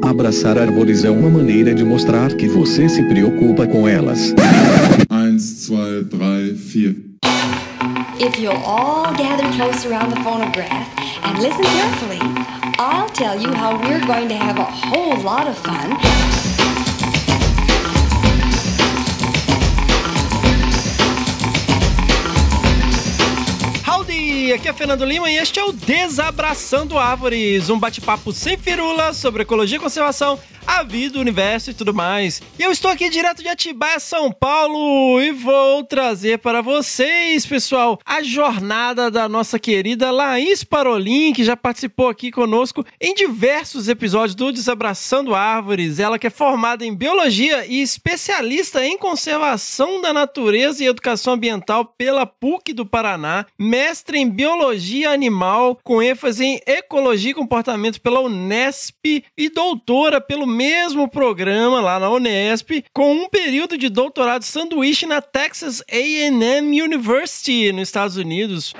Abraçar árvores é uma maneira de mostrar que você se preocupa com elas. 1, 2, 3, 4. If you'll all gather close around the phonograph and listen carefully, I'll tell you how we're going to have a whole lot of fun. Aqui é Fernando Lima e este é o Desabraçando Árvores, um bate-papo sem firula sobre ecologia e conservação, a vida, o universo e tudo mais. E eu estou aqui direto de Atibaia, São Paulo, e vou trazer para vocês, pessoal, a jornada da nossa querida Laís Parolin, que já participou aqui conosco em diversos episódios do Desabraçando Árvores. Ela que é formada em biologia e especialista em conservação da natureza e educação ambiental pela PUC do Paraná, mestre em Biologia Animal, com ênfase em Ecologia e Comportamento pela Unesp e doutora pelo mesmo programa lá na Unesp, com um período de doutorado sanduíche na Texas A&M University, nos Estados Unidos.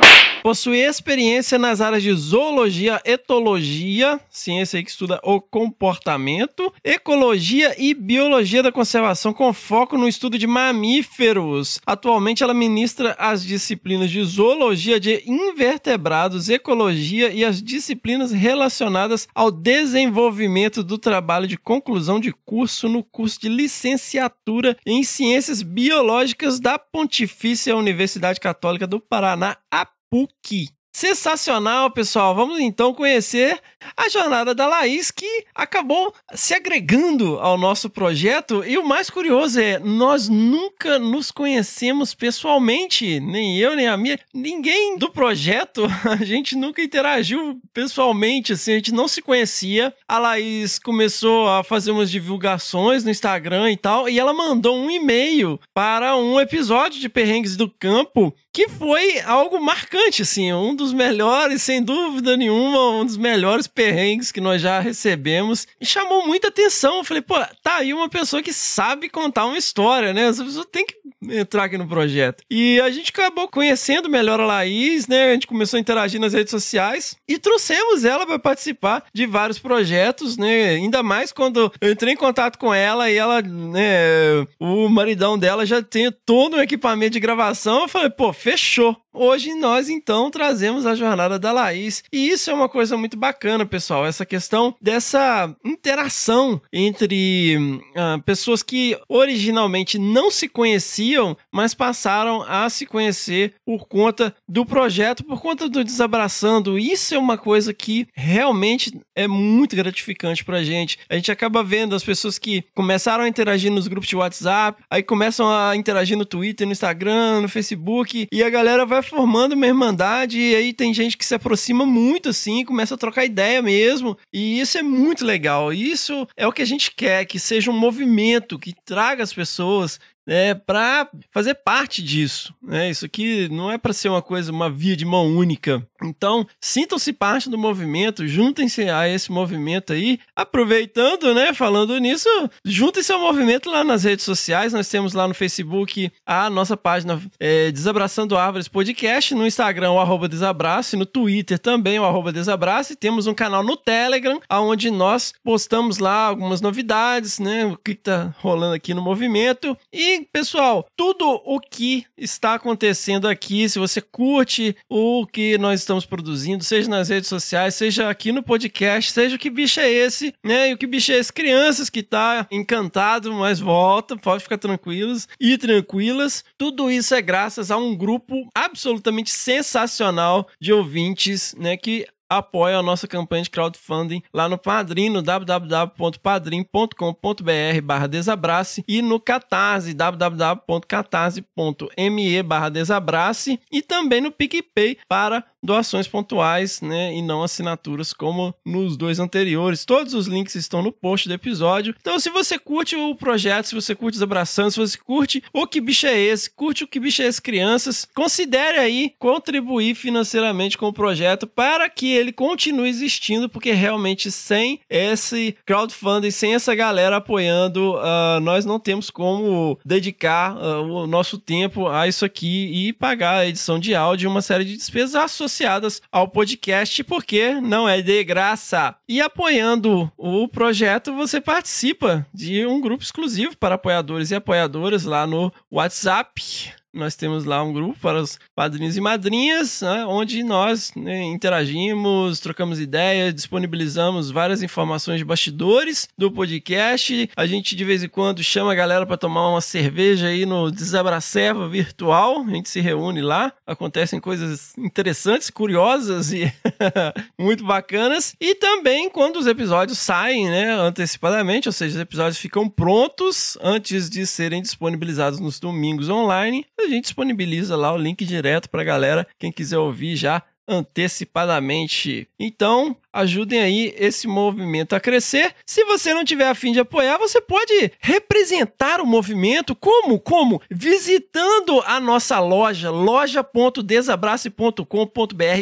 Possui experiência nas áreas de zoologia, etologia, ciência que estuda o comportamento, ecologia e biologia da conservação, com foco no estudo de mamíferos. Atualmente, ela ministra as disciplinas de zoologia de invertebrados, ecologia e as disciplinas relacionadas ao desenvolvimento do trabalho de conclusão de curso no curso de licenciatura em ciências biológicas da Pontifícia Universidade Católica do Paraná, a PUC. Sensacional, pessoal. Vamos então conhecer a jornada da Laís, que acabou se agregando ao nosso projeto. E o mais curioso é, nós nunca nos conhecemos pessoalmente, nem eu, nem a minha, ninguém do projeto. A gente nunca interagiu pessoalmente, assim, a gente não se conhecia. A Laís começou a fazer umas divulgações no Instagram e tal, e ela mandou um e-mail para um episódio de Perrengues do Campo que foi algo marcante, assim, um dos melhores, sem dúvida nenhuma, um dos melhores perrengues que nós já recebemos. E chamou muita atenção. Eu falei, pô, tá aí uma pessoa que sabe contar uma história, né? Essa pessoa tem que entrar aqui no projeto. E a gente acabou conhecendo melhor a Laís, né? A gente começou a interagir nas redes sociais e trouxemos ela para participar de vários projetos, né? Ainda mais quando eu entrei em contato com ela e ela, né, o maridão dela já tinha todo o equipamento de gravação. Eu falei, pô, Fechou! Hoje nós então trazemos a jornada da Laís, e isso é uma coisa muito bacana, pessoal, essa questão dessa interação entre ah, pessoas que originalmente não se conheciam, mas passaram a se conhecer por conta do projeto, por conta do Desabraçando. Isso é uma coisa que realmente é muito gratificante pra gente. A gente acaba vendo as pessoas que começaram a interagir nos grupos de WhatsApp, aí começam a interagir no Twitter, no Instagram, no Facebook, e a galera vai formando uma irmandade, e aí tem gente que se aproxima muito, assim, começa a trocar ideia mesmo. E isso é muito legal. isso é o que a gente quer, que seja um movimento que traga as pessoas né, para fazer parte disso. Né? Isso aqui não é para ser uma coisa, uma via de mão única. Então, sintam-se parte do movimento, juntem-se a esse movimento aí. Aproveitando, né, falando nisso, juntem-se ao movimento lá nas redes sociais. Nós temos lá no Facebook a nossa página é, Desabraçando Árvores Podcast, no Instagram o arroba Desabraço, e no Twitter também o arroba Desabraço. E temos um canal no Telegram, onde nós postamos lá algumas novidades, né, o que está rolando aqui no movimento. E pessoal, tudo o que está acontecendo aqui, se você curte o que nós estamos produzindo, seja nas redes sociais, seja aqui no podcast, seja o que bicho é esse, né? E o que bicho é esse? Crianças que tá encantado, mas volta, pode ficar tranquilos e tranquilas. Tudo isso é graças a um grupo absolutamente sensacional de ouvintes, né? Que apoia a nossa campanha de crowdfunding lá no Padrim, no www.padrim.com.br barra Desabrace e no Catarse, www.catarse.me barra Desabrace e também no PicPay para doações pontuais, né, e não assinaturas como nos dois anteriores. Todos os links estão no post do episódio. Então, se você curte o projeto, se você curte os abraçando, se você curte o que bicho é esse, curte o que bicho é esse crianças, considere aí contribuir financeiramente com o projeto para que ele continue existindo, porque realmente sem esse crowdfunding, sem essa galera apoiando, uh, nós não temos como dedicar uh, o nosso tempo a isso aqui e pagar a edição de áudio e uma série de despesas associadas associadas ao podcast, porque não é de graça. E apoiando o projeto, você participa de um grupo exclusivo para apoiadores e apoiadoras lá no WhatsApp nós temos lá um grupo para os padrinhos e madrinhas, né, onde nós né, interagimos, trocamos ideias, disponibilizamos várias informações de bastidores do podcast. A gente de vez em quando chama a galera para tomar uma cerveja aí no Desabraceva virtual. A gente se reúne lá, acontecem coisas interessantes, curiosas e muito bacanas. E também quando os episódios saem, né, antecipadamente, ou seja, os episódios ficam prontos antes de serem disponibilizados nos domingos online a gente disponibiliza lá o link direto para a galera, quem quiser ouvir já antecipadamente. Então, ajudem aí esse movimento a crescer. Se você não tiver a fim de apoiar, você pode representar o movimento como como visitando a nossa loja loja.desabrace.com.br,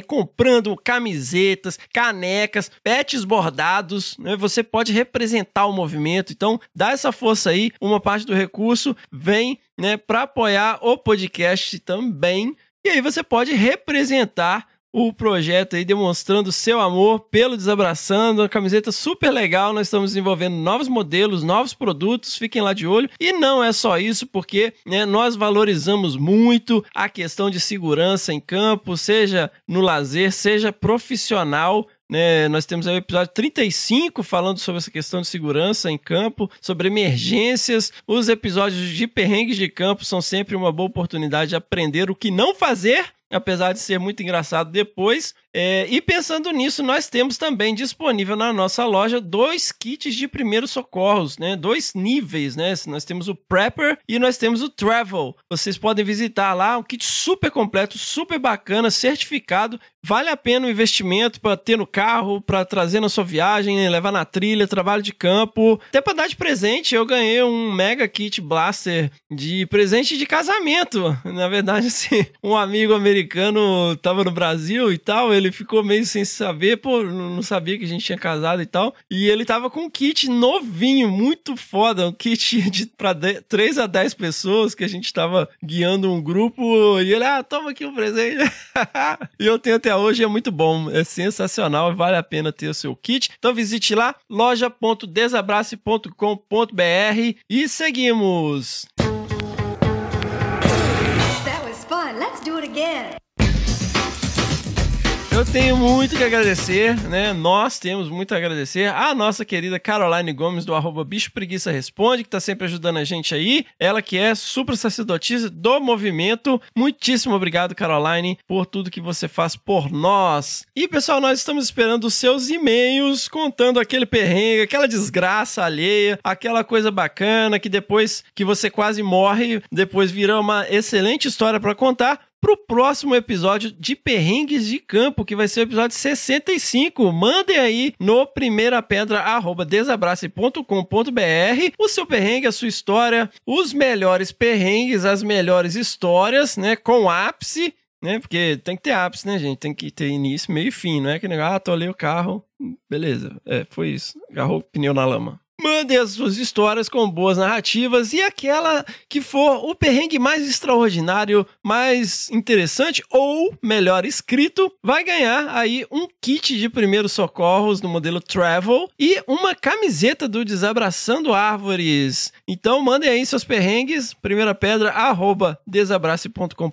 comprando camisetas, canecas, pets bordados, né? Você pode representar o movimento. Então, dá essa força aí, uma parte do recurso vem né, para apoiar o podcast também. E aí você pode representar o projeto aí, demonstrando seu amor pelo Desabraçando, uma camiseta super legal, nós estamos desenvolvendo novos modelos, novos produtos, fiquem lá de olho. E não é só isso, porque né, nós valorizamos muito a questão de segurança em campo, seja no lazer, seja profissional, né, nós temos aí o episódio 35 falando sobre essa questão de segurança em campo, sobre emergências. Os episódios de perrengues de campo são sempre uma boa oportunidade de aprender o que não fazer apesar de ser muito engraçado depois. É, e pensando nisso, nós temos também disponível na nossa loja dois kits de primeiros socorros, né? Dois níveis, né? Nós temos o Prepper e nós temos o Travel. Vocês podem visitar lá, um kit super completo, super bacana, certificado. Vale a pena o investimento para ter no carro, para trazer na sua viagem, né? levar na trilha, trabalho de campo. Até para dar de presente, eu ganhei um mega kit blaster de presente de casamento. Na verdade, assim, um amigo americano americano tava no Brasil e tal, ele ficou meio sem saber, pô, não sabia que a gente tinha casado e tal. E ele tava com um kit novinho, muito foda, um kit de pra 10, 3 a 10 pessoas que a gente tava guiando um grupo e ele, ah, toma aqui um presente. e eu tenho até hoje, é muito bom, é sensacional, vale a pena ter o seu kit. Então visite lá loja.desabrace.com.br e seguimos. Eu tenho muito que agradecer, né? Nós temos muito a agradecer a nossa querida Caroline Gomes, do arroba Bicho Preguiça Responde, que tá sempre ajudando a gente aí. Ela que é super sacerdotisa do movimento. Muitíssimo obrigado, Caroline, por tudo que você faz por nós. E, pessoal, nós estamos esperando os seus e-mails contando aquele perrengue, aquela desgraça alheia, aquela coisa bacana que depois que você quase morre, depois virá uma excelente história para contar pro próximo episódio de Perrengues de Campo, que vai ser o episódio 65. Mandem aí no primeirapedra@desabrace.com.br o seu perrengue, a sua história, os melhores perrengues, as melhores histórias, né, com ápice né? Porque tem que ter ápice, né, gente? Tem que ter início, meio e fim, não é que negócio, ah, atolei o carro, beleza, é, foi isso, agarrou o pneu na lama. Mandem as suas histórias com boas narrativas e aquela que for o perrengue mais extraordinário, mais interessante ou melhor escrito, vai ganhar aí um kit de primeiros socorros no modelo Travel e uma camiseta do Desabraçando Árvores. Então mandem aí seus perrengues, primeira pedra arroba desabrace.com.br.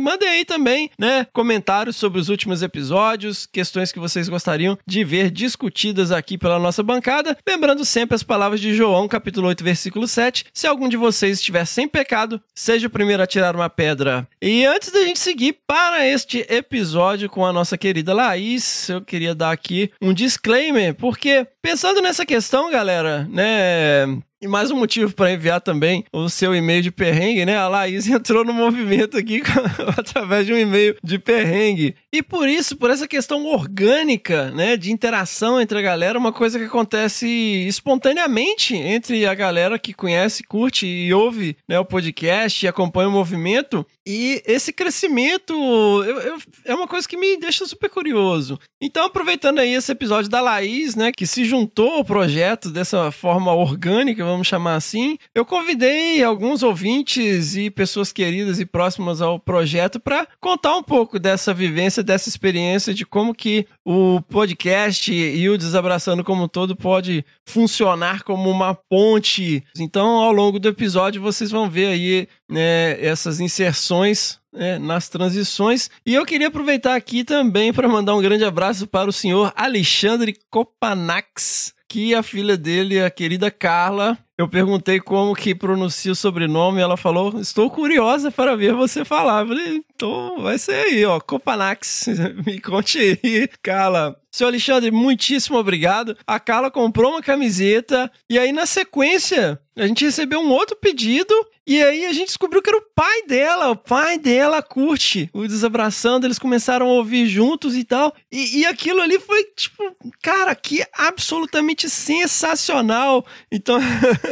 Mandem aí também, né, comentários sobre os últimos episódios, questões que vocês gostariam de ver discutidas aqui pela nossa bancada. Lembrando sempre as as palavras de João, capítulo 8, versículo 7. Se algum de vocês estiver sem pecado, seja o primeiro a tirar uma pedra. E antes da gente seguir para este episódio com a nossa querida Laís, eu queria dar aqui um disclaimer, porque pensando nessa questão, galera, né? E mais um motivo para enviar também o seu e-mail de perrengue, né? A Laís entrou no movimento aqui através de um e-mail de perrengue. E por isso, por essa questão orgânica, né, de interação entre a galera, uma coisa que acontece espontaneamente entre a galera que conhece, curte e ouve né, o podcast e acompanha o movimento, e esse crescimento eu, eu, é uma coisa que me deixa super curioso. Então, aproveitando aí esse episódio da Laís, né, que se juntou ao projeto dessa forma orgânica, vamos chamar assim, eu convidei alguns ouvintes e pessoas queridas e próximas ao projeto para contar um pouco dessa vivência, dessa experiência, de como que o podcast e o Desabraçando como um todo pode funcionar como uma ponte. Então, ao longo do episódio, vocês vão ver aí né, essas inserções transições, né, nas transições. E eu queria aproveitar aqui também para mandar um grande abraço para o senhor Alexandre Copanax, que a filha dele, a querida Carla, eu perguntei como que pronuncia o sobrenome, ela falou: "Estou curiosa para ver você falar". Eu falei: "Então vai ser aí, ó, Copanax. Me conte aí, Carla. Seu Alexandre, muitíssimo obrigado. A Carla comprou uma camiseta e aí na sequência a gente recebeu um outro pedido e aí a gente descobriu que era o pai dela. O pai dela curte o Desabraçando. Eles começaram a ouvir juntos e tal. E, e aquilo ali foi tipo, cara, que absolutamente sensacional. Então,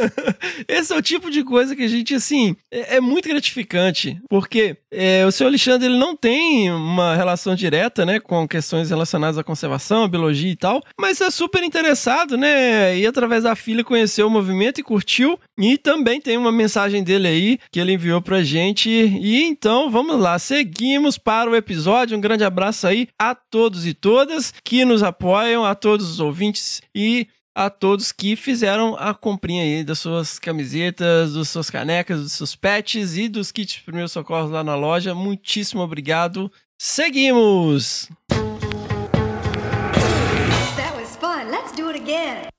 esse é o tipo de coisa que a gente, assim, é, é muito gratificante. Porque é, o seu Alexandre ele não tem uma relação direta né, com questões relacionadas à conservação educação, biologia e tal, mas é super interessado, né? E através da filha conheceu o movimento e curtiu. E também tem uma mensagem dele aí que ele enviou pra gente. E então vamos lá, seguimos para o episódio. Um grande abraço aí a todos e todas que nos apoiam, a todos os ouvintes e a todos que fizeram a comprinha aí das suas camisetas, das suas canecas, dos seus pets e dos kits primeiros socorros lá na loja. Muitíssimo obrigado. Seguimos! again.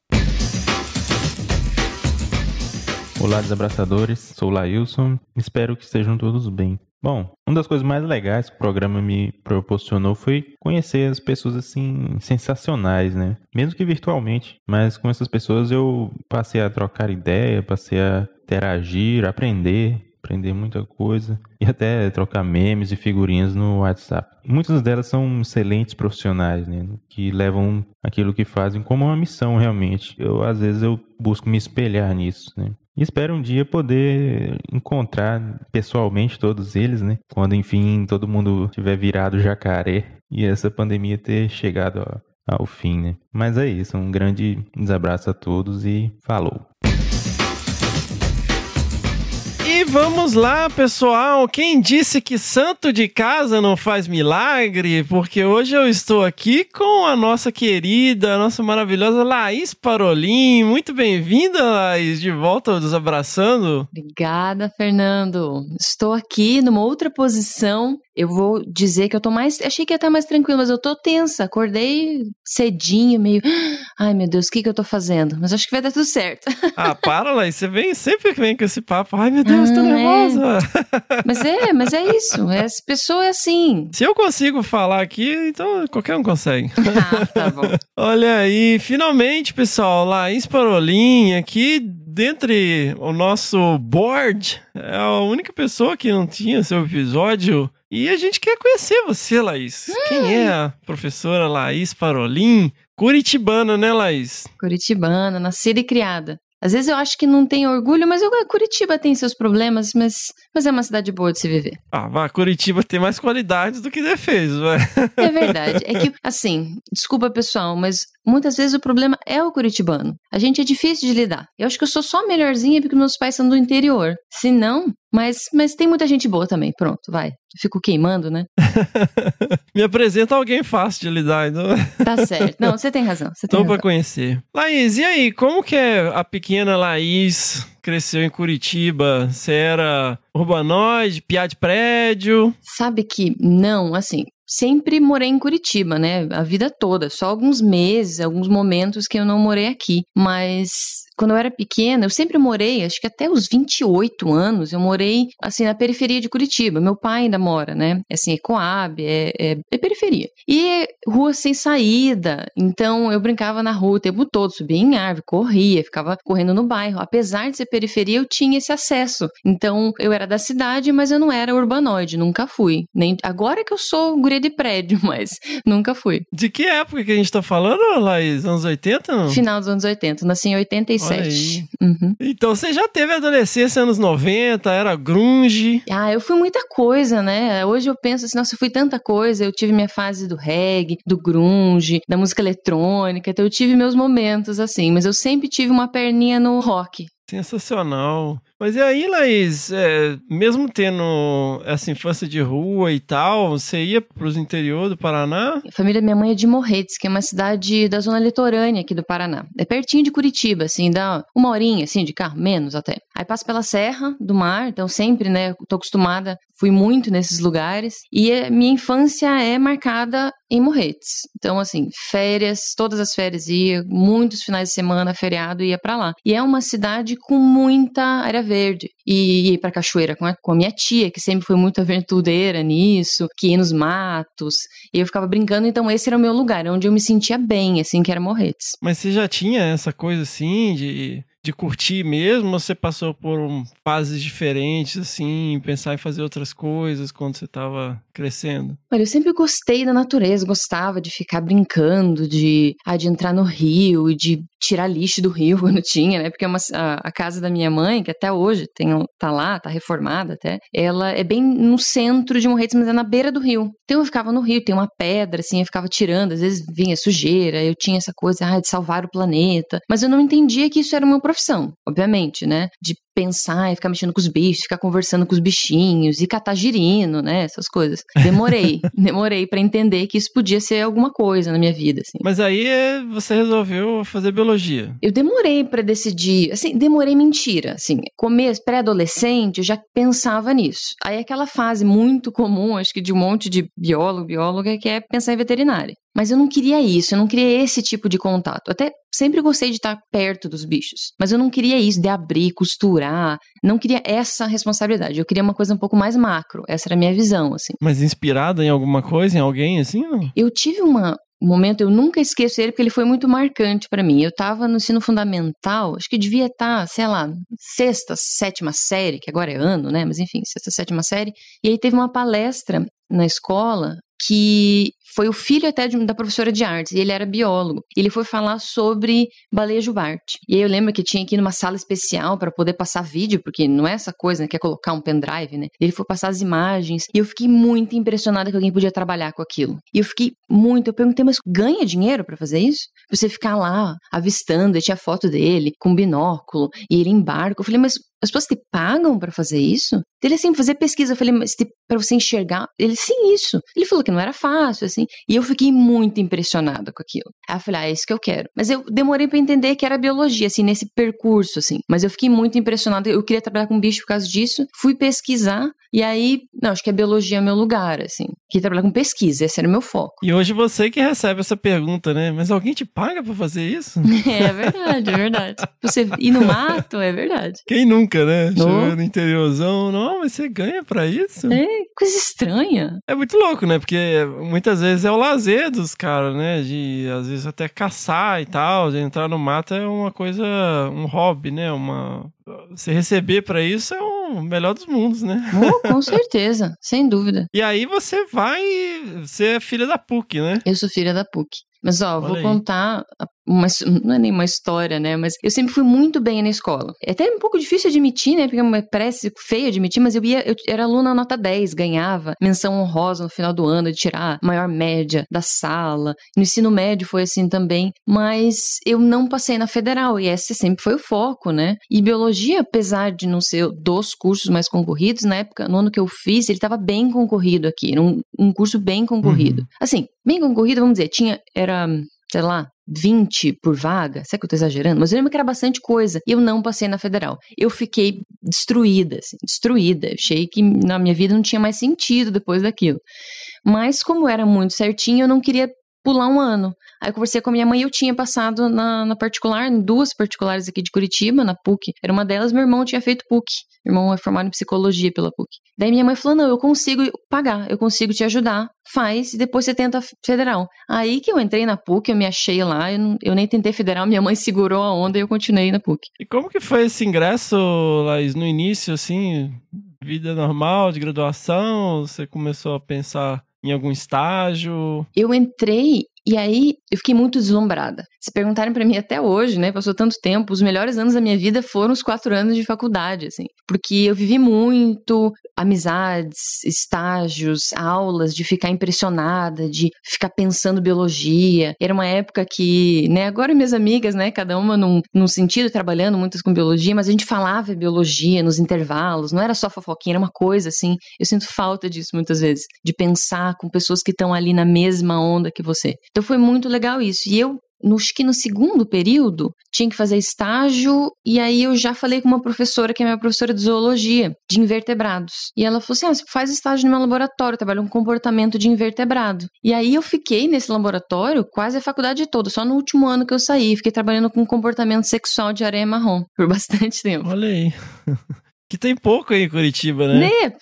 Olá, desabraçadores. Sou Lailson. Espero que estejam todos bem. Bom, uma das coisas mais legais que o programa me proporcionou foi conhecer as pessoas assim sensacionais, né? Mesmo que virtualmente, mas com essas pessoas eu passei a trocar ideia, passei a interagir, aprender, aprender muita coisa e até trocar memes e figurinhas no WhatsApp. Muitas delas são excelentes profissionais, né, que levam aquilo que fazem como uma missão realmente. Eu às vezes eu busco me espelhar nisso, né? E espero um dia poder encontrar pessoalmente todos eles, né? Quando enfim todo mundo tiver virado jacaré e essa pandemia ter chegado ao fim, né? Mas é isso, um grande abraço a todos e falou. E vamos lá, pessoal. Quem disse que santo de casa não faz milagre? Porque hoje eu estou aqui com a nossa querida, a nossa maravilhosa Laís Parolin. Muito bem-vinda, Laís, de volta nos abraçando. Obrigada, Fernando. Estou aqui numa outra posição eu vou dizer que eu tô mais. Achei que ia estar mais tranquilo, mas eu tô tensa. Acordei cedinho, meio. Ah, ai, meu Deus, o que, que eu tô fazendo? Mas acho que vai dar tudo certo. Ah, para lá. Você vem sempre vem com esse papo. Ai, meu Deus, hum, tô ah, é. nervosa. É. Mas é, mas é isso. Essa pessoa é assim. Se eu consigo falar aqui, então qualquer um consegue. Ah, tá bom. Olha aí, finalmente, pessoal, Laís Parolim aqui dentre o nosso board. É a única pessoa que não tinha seu episódio e a gente quer conhecer você, Laís. Hum. Quem é a professora Laís Parolin? Curitibana, né, Laís? Curitibana, nascida e criada. Às vezes eu acho que não tem orgulho, mas eu, Curitiba tem seus problemas, mas, mas é uma cidade boa de se viver. Ah, vá, Curitiba tem mais qualidades do que defeitos, ué. É verdade. É que, assim, desculpa pessoal, mas muitas vezes o problema é o curitibano. A gente é difícil de lidar. Eu acho que eu sou só melhorzinha porque meus pais são do interior. Se não, mas, mas tem muita gente boa também. Pronto, vai. Fico queimando, né? Me apresenta alguém fácil de lidar. Então... tá certo. Não, você tem razão. Estou Tô pra conhecer. Laís, e aí? Como que é a pequena Laís cresceu em Curitiba, você era urbanoide, piá de prédio? Sabe que não, assim, sempre morei em Curitiba, né? A vida toda, só alguns meses, alguns momentos que eu não morei aqui, mas quando eu era pequena, eu sempre morei, acho que até os 28 anos, eu morei, assim, na periferia de Curitiba. Meu pai ainda mora, né? É, assim, é Coab, é, é, é periferia. E rua sem saída. Então, eu brincava na rua o tempo todo, subia em árvore, corria, ficava correndo no bairro. Apesar de ser periferia, eu tinha esse acesso. Então, eu era da cidade, mas eu não era urbanoide, nunca fui. Nem Agora que eu sou guria de prédio, mas nunca fui. De que época que a gente tá falando, Laís? Anos 80? Não? Final dos anos 80. Nasci em 85. 97. Uhum. Então você já teve adolescência anos 90, era grunge. Ah, eu fui muita coisa, né? Hoje eu penso assim, nossa, eu fui tanta coisa. Eu tive minha fase do reggae, do grunge, da música eletrônica, então eu tive meus momentos assim, mas eu sempre tive uma perninha no rock. Sensacional. Mas e aí, Laís, é, mesmo tendo essa infância de rua e tal, você ia para os interior do Paraná? A família da minha mãe é de Morretes, que é uma cidade da zona litorânea aqui do Paraná. É pertinho de Curitiba, assim, dá uma horinha, assim, de carro, menos até. Aí passo pela Serra do Mar, então sempre, né, tô acostumada fui muito nesses lugares. E a minha infância é marcada em Morretes. Então, assim, férias, todas as férias ia, muitos finais de semana, feriado, ia para lá. E é uma cidade com muita área verde. E ia pra cachoeira com a, com a minha tia, que sempre foi muito aventureira nisso, que ia nos matos. E eu ficava brincando, então esse era o meu lugar, onde eu me sentia bem, assim, que era Morretes. Mas você já tinha essa coisa, assim, de de curtir mesmo, você passou por um, fases diferentes, assim, pensar em fazer outras coisas quando você estava crescendo? Olha, eu sempre gostei da natureza, gostava de ficar brincando, de, ah, de entrar no rio e de tirar lixo do rio quando tinha, né? Porque é uma, a, a, casa da minha mãe, que até hoje tem, tá lá, tá reformada até, ela é bem no centro de Morretes, mas é na beira do rio. Então eu ficava no rio, tem uma pedra, assim, eu ficava tirando, às vezes vinha sujeira, eu tinha essa coisa ah, de salvar o planeta, mas eu não entendia que isso era uma profissão, obviamente, né? De pensar e ficar mexendo com os bichos, ficar conversando com os bichinhos e catar girino, né? Essas coisas. Demorei, demorei para entender que isso podia ser alguma coisa na minha vida, assim. Mas aí eh, você resolveu fazer biologia. Eu demorei para decidir, assim, demorei mentira, assim. Começo pré-adolescente, eu já pensava nisso. Aí aquela fase muito comum, acho que de um monte de biólogo, bióloga, que é pensar em veterinária. Mas eu não queria isso, eu não queria esse tipo de contato. Até sempre gostei de estar perto dos bichos, mas eu não queria isso de abrir, costurar, não queria essa responsabilidade. Eu queria uma coisa um pouco mais macro. Essa era a minha visão, assim. Mas inspirada em alguma coisa, em alguém assim? Não? Eu tive uma momento, eu nunca esqueço ele porque ele foi muito marcante para mim. Eu tava no ensino fundamental, acho que devia estar, sei lá, sexta, sétima série, que agora é ano, né? Mas enfim, sexta, sétima série. E aí teve uma palestra na escola que foi o filho até de, da professora de artes, e ele era biólogo. Ele foi falar sobre baleia jubarte. E aí eu lembro que tinha aqui numa sala especial para poder passar vídeo, porque não é essa coisa, né, que é colocar um pendrive, né? Ele foi passar as imagens, e eu fiquei muito impressionada que alguém podia trabalhar com aquilo. E eu fiquei muito, eu perguntei, mas ganha dinheiro para fazer isso? Pra você ficar lá avistando, e tinha foto dele com binóculo, e ele em barco. Eu falei, mas as pessoas te pagam para fazer isso? Ele assim, fazer pesquisa, eu falei, mas para você enxergar? Ele, sim, isso. Ele falou que não era fácil, assim. E eu fiquei muito impressionada com aquilo. Aí eu falei, ah, é isso que eu quero. Mas eu demorei para entender que era biologia, assim, nesse percurso, assim. Mas eu fiquei muito impressionada. Eu queria trabalhar com bicho por causa disso. Fui pesquisar. E aí, não, acho que a biologia é meu lugar, assim. Queria trabalhar com pesquisa, esse era o meu foco. E hoje você que recebe essa pergunta, né? Mas alguém te paga para fazer isso? É, é verdade, é verdade. Você ir no mato, é verdade. Quem nunca, né? Chegou no interiorzão, não, mas você ganha para isso? É, coisa estranha. É muito louco, né? Porque porque muitas vezes é o lazer dos caras, né? De às vezes até caçar e tal, de entrar no mato é uma coisa, um hobby, né? Uma se receber para isso é o melhor dos mundos, né? com certeza, sem dúvida. E aí você vai, ser filha da PUC, né? Eu sou filha da PUC. Mas ó, Olha vou aí. contar a uma, não é nem uma história, né? Mas eu sempre fui muito bem na escola. É até um pouco difícil admitir, né? Porque é parece feio admitir, mas eu ia, eu era aluna nota 10, ganhava menção honrosa no final do ano de tirar a maior média da sala. No ensino médio foi assim também, mas eu não passei na federal e esse sempre foi o foco, né? E biologia, apesar de não ser dos cursos mais concorridos, na época, no ano que eu fiz, ele estava bem concorrido aqui, era um, um curso bem concorrido. Uhum. Assim, bem concorrido, vamos dizer, tinha, era sei lá, 20 por vaga. Será que eu tô exagerando? Mas eu lembro que era bastante coisa. E eu não passei na federal. Eu fiquei destruída, assim, destruída. achei que na minha vida não tinha mais sentido depois daquilo. Mas como era muito certinho, eu não queria pular um ano. Aí eu conversei com a minha mãe e eu tinha passado na, na particular, em duas particulares aqui de Curitiba, na PUC. Era uma delas, meu irmão tinha feito PUC. Meu irmão é formado em psicologia pela PUC. Daí minha mãe falou: não, eu consigo pagar, eu consigo te ajudar, faz e depois você tenta federal. Aí que eu entrei na PUC, eu me achei lá, eu, não, eu nem tentei federal, minha mãe segurou a onda e eu continuei na PUC. E como que foi esse ingresso, Laís, no início, assim? Vida normal, de graduação? Você começou a pensar em algum estágio? Eu entrei e aí eu fiquei muito deslumbrada. Se perguntarem para mim até hoje, né, passou tanto tempo, os melhores anos da minha vida foram os quatro anos de faculdade, assim, porque eu vivi muito amizades, estágios, aulas, de ficar impressionada, de ficar pensando biologia. Era uma época que, né, agora minhas amigas, né, cada uma num, num sentido, trabalhando muitas com biologia, mas a gente falava biologia nos intervalos, não era só fofoquinha, era uma coisa assim. Eu sinto falta disso muitas vezes, de pensar com pessoas que estão ali na mesma onda que você. Então foi muito legal isso. E eu no, acho que no segundo período, tinha que fazer estágio, e aí eu já falei com uma professora, que é minha professora de zoologia, de invertebrados. E ela falou assim: ah, você faz estágio no meu laboratório, trabalha um comportamento de invertebrado. E aí eu fiquei nesse laboratório quase a faculdade toda, só no último ano que eu saí. Fiquei trabalhando com comportamento sexual de areia marrom por bastante tempo. Olha aí. que tem pouco aí em Curitiba, né? né?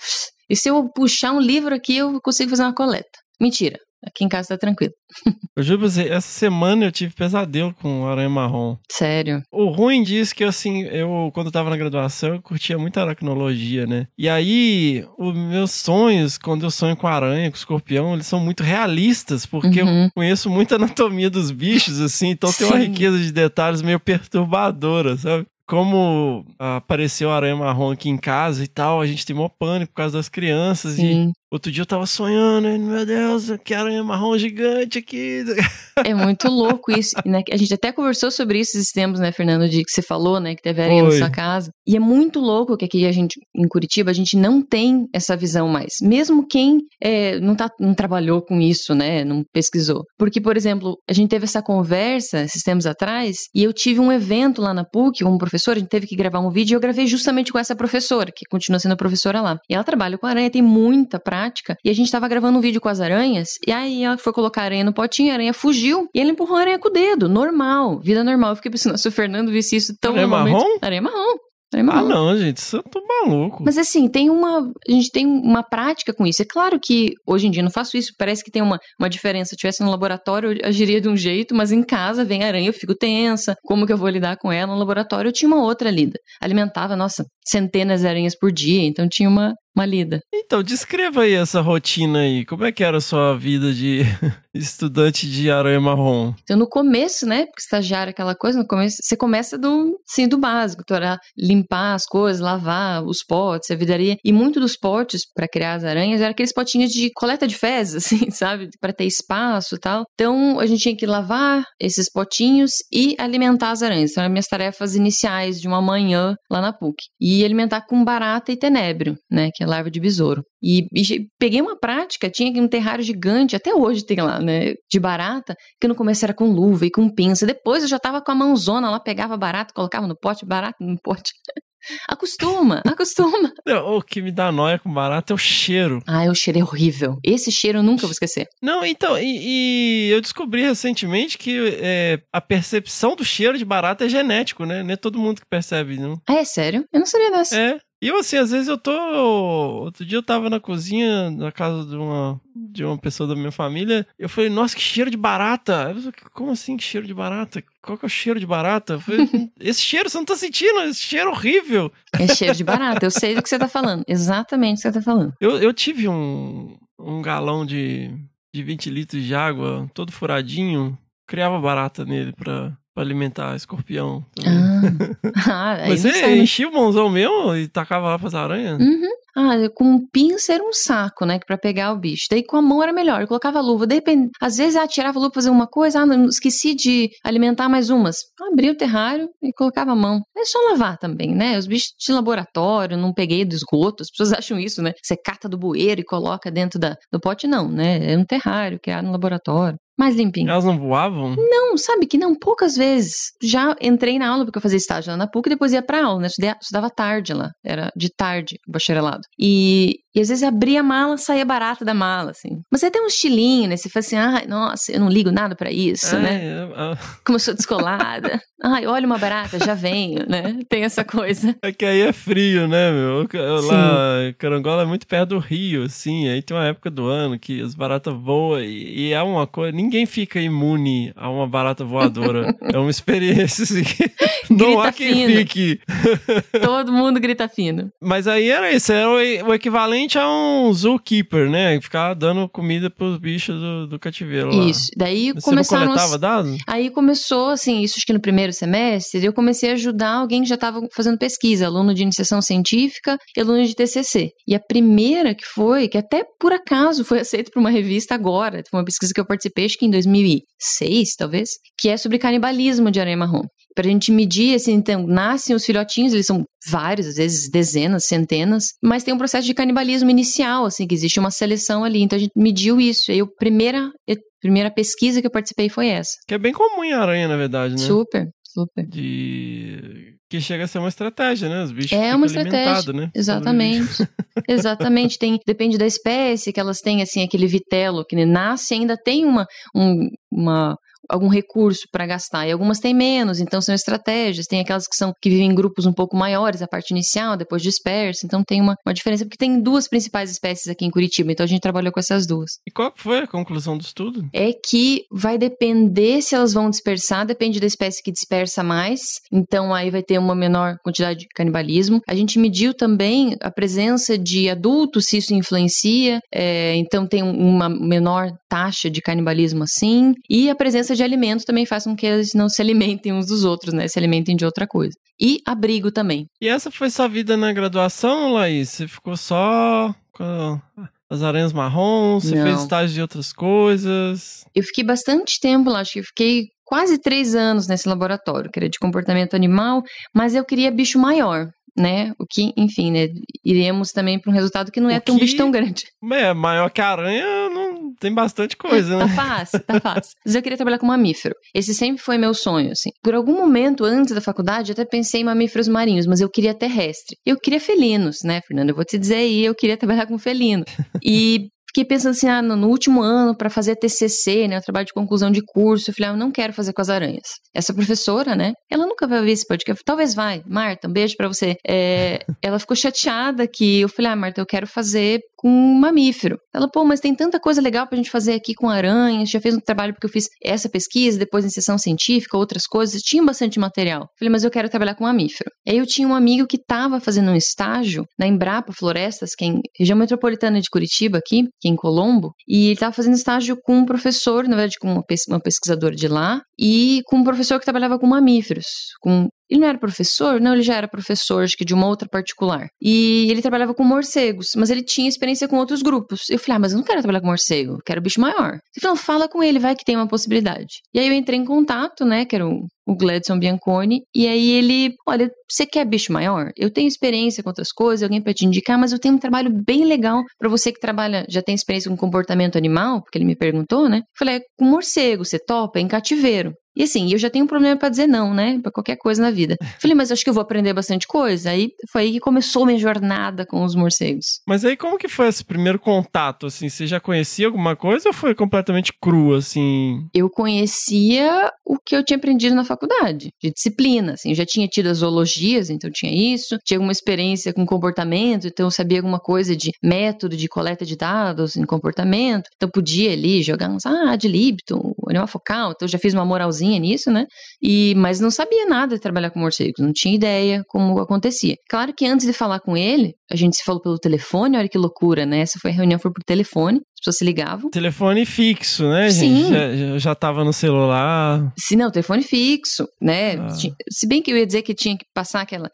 E se eu puxar um livro aqui, eu consigo fazer uma coleta. Mentira, Aqui em casa tá tranquilo. eu juro pra você, essa semana eu tive pesadelo com aranha marrom. Sério? O ruim disso é que, assim, eu, quando eu tava na graduação, eu curtia muito aracnologia, né? E aí, os meus sonhos, quando eu sonho com aranha, com escorpião, eles são muito realistas, porque uhum. eu conheço muito a anatomia dos bichos, assim, então Sim. tem uma riqueza de detalhes meio perturbadora, sabe? como apareceu aranha marrom aqui em casa e tal, a gente tem mó pânico por causa das crianças Sim. Outro dia eu tava sonhando, meu Deus, eu quero um marrom gigante aqui. É muito louco isso. Né? A gente até conversou sobre isso esses tempos, né, Fernando, de que você falou, né, que teve aranha na sua casa. E é muito louco que aqui a gente, em Curitiba, a gente não tem essa visão mais. Mesmo quem é, não, tá, não trabalhou com isso, né, não pesquisou. Porque, por exemplo, a gente teve essa conversa esses tempos atrás e eu tive um evento lá na PUC com um professor, a gente teve que gravar um vídeo e eu gravei justamente com essa professora, que continua sendo professora lá. E ela trabalha com aranha, tem muita prática prática. E a gente tava gravando um vídeo com as aranhas, e aí ela foi colocar a aranha no potinho, a aranha fugiu, e ele empurrou a aranha com o dedo. Normal, vida normal. Eu fiquei pensando, se o Fernando visse isso tão. Aranha marrom? Momento, aranha marrom. ah, não, gente, isso eu tô maluco. Mas assim, tem uma. A gente tem uma prática com isso. É claro que hoje em dia eu não faço isso, parece que tem uma, uma diferença. Se eu tivesse no laboratório, eu agiria de um jeito, mas em casa vem aranha, eu fico tensa. Como que eu vou lidar com ela? No laboratório eu tinha uma outra lida. Alimentava, nossa, centenas de aranhas por dia, então tinha uma, uma lida. Então, descreva aí essa rotina aí. Como é que era a sua vida de estudante de aranha marrom? Então, no começo, né? Porque estagiário é aquela coisa, no começo, você começa do, sim, do básico, tu então era limpar as coisas, lavar os potes, a vidaria. E muito dos potes para criar as aranhas era aqueles potinhos de coleta de fezes, assim, sabe? Para ter espaço e tal. Então, a gente tinha que lavar esses potinhos e alimentar as aranhas. Então, eram minhas tarefas iniciais de uma manhã lá na PUC. E alimentar com barata e tenebro, né? que é larva de besouro. E, e, peguei uma prática, tinha um terrário gigante, até hoje tem lá, né, de barata, que no começo era com luva e com pinça. Depois eu já tava com a mãozona lá, pegava barata, colocava no pote, barata no pote. Acostuma, acostuma. o que me dá nóia é com barato é o cheiro. Ah, é o cheiro é horrível. Esse cheiro eu nunca vou esquecer. Não, então, e, e eu descobri recentemente que é, a percepção do cheiro de barata é genético, né? Não é todo mundo que percebe, não. Ah, é sério? Eu não sabia dessa. É, e assim, às vezes eu tô. Outro dia eu tava na cozinha, na casa de uma, de uma pessoa da minha família. Eu falei, nossa, que cheiro de barata. Falei, Como assim, que cheiro de barata? Qual que é o cheiro de barata? Eu falei, esse cheiro você não tá sentindo, esse cheiro é horrível. É cheiro de barata, eu sei do que você tá falando. Exatamente o que você tá falando. Eu, eu tive um, um galão de, de 20 litros de água, todo furadinho, criava barata nele pra Pra alimentar escorpião. Ah. ah Mas você enchia o mãozão mesmo e tacava lá pras aranhas? Uhum. Ah, com um pinça era um saco, né? Pra pegar o bicho. Daí com a mão era melhor. Eu colocava luva. Depend... Às vezes ah, tirava a luva pra fazer uma coisa. Ah, não, esqueci de alimentar mais umas. Abria o terrário e colocava a mão. É só lavar também, né? Os bichos de laboratório, não peguei do esgoto. As pessoas acham isso, né? Você cata do bueiro e coloca dentro da, do pote. Não, né? É um terrário criado no laboratório mais limpinho. Elas não voavam? Não, sabe que não, poucas vezes. Já entrei na aula, porque eu fazia estágio lá na PUC e depois ia pra aula, né? Estudava tarde lá, era de tarde o bacharelado. E e às vezes abria a mala, saía barata da mala, assim. Mas aí tem um estilinho, né? Você fala assim, ai, ah, nossa, eu não ligo nada para isso, né? Ah. Como eu sou descolada. ai, olha uma barata, já venho, né? Tem essa coisa. É que aí é frio, né, meu? Lá, Carangola é muito perto do rio, assim. Aí tem uma época do ano que as baratas voam e, e é uma coisa... Ninguém fica imune a uma barata voadora. é uma experiência, assim. não grita há quem fino. fique. Todo mundo grita fino. Mas aí era isso, era o, o equivalente equivalente a um zookeeper, né? Ficar dando comida pros bichos do, do cativeiro lá. Isso. Daí Você começaram... Não coletava dados? Aí começou, assim, isso acho que no primeiro semestre, eu comecei a ajudar alguém que já estava fazendo pesquisa, aluno de iniciação científica e aluno de TCC. E a primeira que foi, que até por acaso foi aceita por uma revista agora, foi uma pesquisa que eu participei, acho que em 2006, talvez, que é sobre canibalismo de aranha marrom para a gente medir, assim, então, nascem os filhotinhos, eles são vários, às vezes dezenas, centenas, mas tem um processo de canibalismo inicial, assim, que existe uma seleção ali, então a gente mediu isso. E a primeira, a primeira pesquisa que eu participei foi essa. Que é bem comum em aranha, na verdade, né? Super, super. De... Que chega a ser uma estratégia, né? Os bichos é uma né? estratégia, né? Exatamente. Exatamente. Tem, depende da espécie que elas têm, assim, aquele vitelo que nasce ainda tem uma, um, uma algum recurso para gastar. E algumas têm menos, então são estratégias. Tem aquelas que são que vivem em grupos um pouco maiores, a parte inicial, depois dispersa. Então tem uma, uma diferença, porque tem duas principais espécies aqui em Curitiba, então a gente trabalhou com essas duas. E qual foi a conclusão do estudo? É que vai depender se elas vão dispersar, depende da espécie que dispersa mais. Então aí vai ter uma menor quantidade de canibalismo. A gente mediu também a presença de adultos, se isso influencia. É, então tem uma menor taxa de canibalismo assim. E a presença de de alimento também faz com que eles não se alimentem uns dos outros, né? Se alimentem de outra coisa. E abrigo também. E essa foi sua vida na graduação, Laís? Você ficou só com as aranhas marrons? Você não. fez estágio de outras coisas? Eu fiquei bastante tempo lá, acho que fiquei quase três anos nesse laboratório, que era de comportamento animal, mas eu queria bicho maior né? O que, enfim, né? Iremos também para um resultado que não é o tão que, bicho tão grande. É, maior que a aranha não tem bastante coisa, né? tá fácil, tá fácil. Mas eu queria trabalhar com mamífero. Esse sempre foi meu sonho, assim. Por algum momento antes da faculdade, eu até pensei em mamíferos marinhos, mas eu queria terrestre. Eu queria felinos, né, Fernando? Eu vou te dizer aí, eu queria trabalhar com felino. E fiquei pensando assim, ah, no, último ano, para fazer TCC, né, o trabalho de conclusão de curso, eu falei, ah, eu não quero fazer com as aranhas. Essa professora, né, ela nunca vai ver esse podcast, talvez vai, Marta, um beijo para você. É, ela ficou chateada que eu falei, ah, Marta, eu quero fazer com um mamífero. Ela, pô, mas tem tanta coisa legal pra gente fazer aqui com aranhas. Já fez um trabalho porque eu fiz essa pesquisa, depois em sessão científica, outras coisas. Tinha bastante material. falei, mas eu quero trabalhar com mamífero. Aí eu tinha um amigo que estava fazendo um estágio na Embrapa Florestas, que é em região metropolitana de Curitiba, aqui, que é em Colombo, e ele estava fazendo estágio com um professor, na verdade, com uma pesquisadora de lá, e com um professor que trabalhava com mamíferos, com ele não era professor? Não, ele já era professor, acho que de uma outra particular. E ele trabalhava com morcegos, mas ele tinha experiência com outros grupos. Eu falei, ah, mas eu não quero trabalhar com morcego, quero bicho maior. Ele falou, fala com ele, vai que tem uma possibilidade. E aí eu entrei em contato, né, que era o o Gladson Bianconi. E aí ele, olha, você quer bicho maior? Eu tenho experiência com outras coisas, alguém para te indicar, mas eu tenho um trabalho bem legal para você que trabalha, já tem experiência com comportamento animal, porque ele me perguntou, né? Falei, é com morcego, você topa? É em cativeiro. E assim, eu já tenho um problema para dizer não, né? Para qualquer coisa na vida. Falei, mas acho que eu vou aprender bastante coisa. Aí foi aí que começou minha jornada com os morcegos. Mas aí como que foi esse primeiro contato assim? Você já conhecia alguma coisa ou foi completamente cru assim? Eu conhecia o que eu tinha aprendido na faculdade faculdade, de disciplina. Assim. Eu já tinha tido as zoologias, então tinha isso, tinha alguma experiência com comportamento, então eu sabia alguma coisa de método de coleta de dados em comportamento, então podia ali jogar uns, ah, de Libton, animal focal, então eu já fiz uma moralzinha nisso, né? E, mas não sabia nada de trabalhar com morcegos, não tinha ideia como acontecia. Claro que antes de falar com ele, a gente se falou pelo telefone, olha que loucura, né? Essa foi a reunião foi por telefone as pessoas se ligavam. Telefone fixo, né, Sim. Já estava no celular. Se não, telefone fixo, né? Ah. Se bem que eu ia dizer que tinha que passar aquela.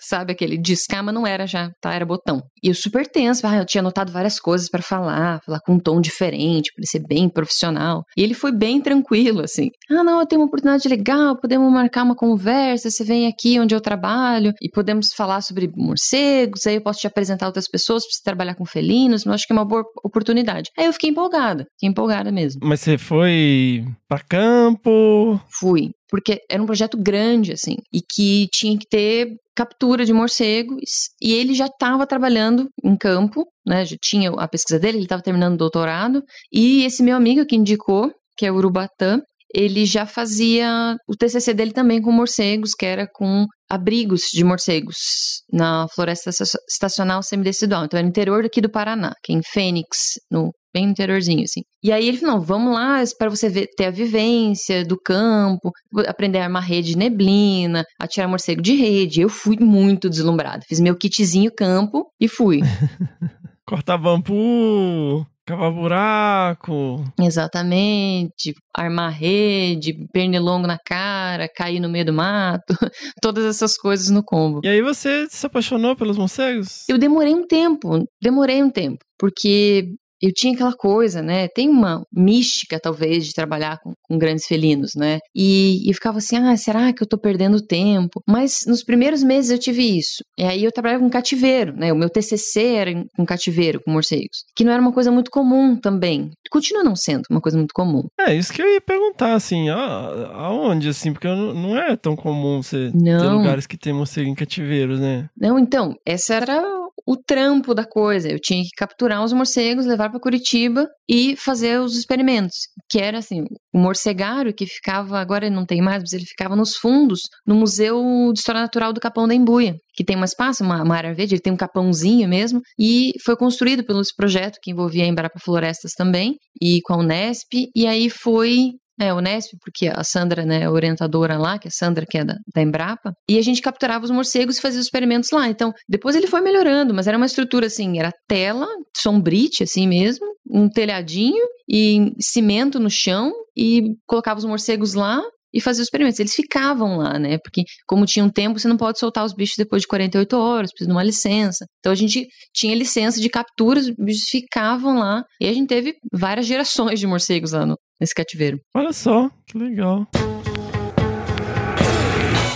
Sabe aquele discar, mas não era já, tá? Era botão. E o super tenso, ah, eu tinha anotado várias coisas para falar, falar com um tom diferente, para ser bem profissional. E ele foi bem tranquilo, assim. Ah, não, eu tenho uma oportunidade legal, podemos marcar uma conversa, você vem aqui onde eu trabalho e podemos falar sobre morcegos, aí eu posso te apresentar outras pessoas para você trabalhar com felinos, mas acho que é uma boa oportunidade. Aí eu fiquei empolgada, fiquei empolgada mesmo. Mas você foi para campo? Fui, porque era um projeto grande assim e que tinha que ter captura de morcegos e ele já estava trabalhando em campo, né? Já tinha a pesquisa dele, ele estava terminando o doutorado e esse meu amigo que indicou que é Urubatã, ele já fazia o TCC dele também com morcegos, que era com abrigos de morcegos na floresta estacional semidecidual. Então, é no interior aqui do Paraná, que é em Fênix, no bem interiorzinho, assim. E aí ele falou, vamos lá é para você ver, ter a vivência do campo, aprender a armar rede de neblina, a tirar morcego de rede. Eu fui muito deslumbrada. Fiz meu kitzinho campo e fui. cortar bambu, cavar buraco. Exatamente. Armar rede, pernilongo na cara, cair no meio do mato. Todas essas coisas no combo. E aí você se apaixonou pelos morcegos? Eu demorei um tempo. Demorei um tempo. Porque eu tinha aquela coisa, né? Tem uma mística, talvez, de trabalhar com, com grandes felinos, né? E, e ficava assim, ah, será que eu tô perdendo tempo? Mas nos primeiros meses eu tive isso. E aí eu trabalhava com cativeiro, né? O meu TCC era com cativeiro, com morcegos. Que não era uma coisa muito comum também. Continua não sendo uma coisa muito comum. É, isso que eu ia perguntar, assim, a, ah, aonde, assim? Porque não é tão comum você não. ter lugares que tem morcego em cativeiros, né? Não, então, essa era o trampo da coisa. Eu tinha que capturar os morcegos, levar para Curitiba e fazer os experimentos. Que era assim, o morcegário que ficava, agora não tem mais, mas ele ficava nos fundos, no Museu de História Natural do Capão da Embuia, que tem um espaço, uma, uma área verde, ele tem um capãozinho mesmo, e foi construído pelo esse projeto que envolvia a Embrapa Florestas também, e com a Unesp, e aí foi é, o Nesp, porque a Sandra, né, a é orientadora lá, que é a Sandra, que é da, da Embrapa, e a gente capturava os morcegos e fazia os experimentos lá. Então, depois ele foi melhorando, mas era uma estrutura assim, era tela, sombrite, assim mesmo, um telhadinho e cimento no chão, e colocava os morcegos lá, e fazia os experimentos. Eles ficavam lá, né? Porque, como tinha um tempo, você não pode soltar os bichos depois de 48 horas, precisa de uma licença. Então, a gente tinha licença de capturas, os bichos ficavam lá. E a gente teve várias gerações de morcegos lá no, nesse cativeiro. Olha só, que legal.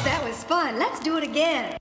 That was fun. Let's do it again.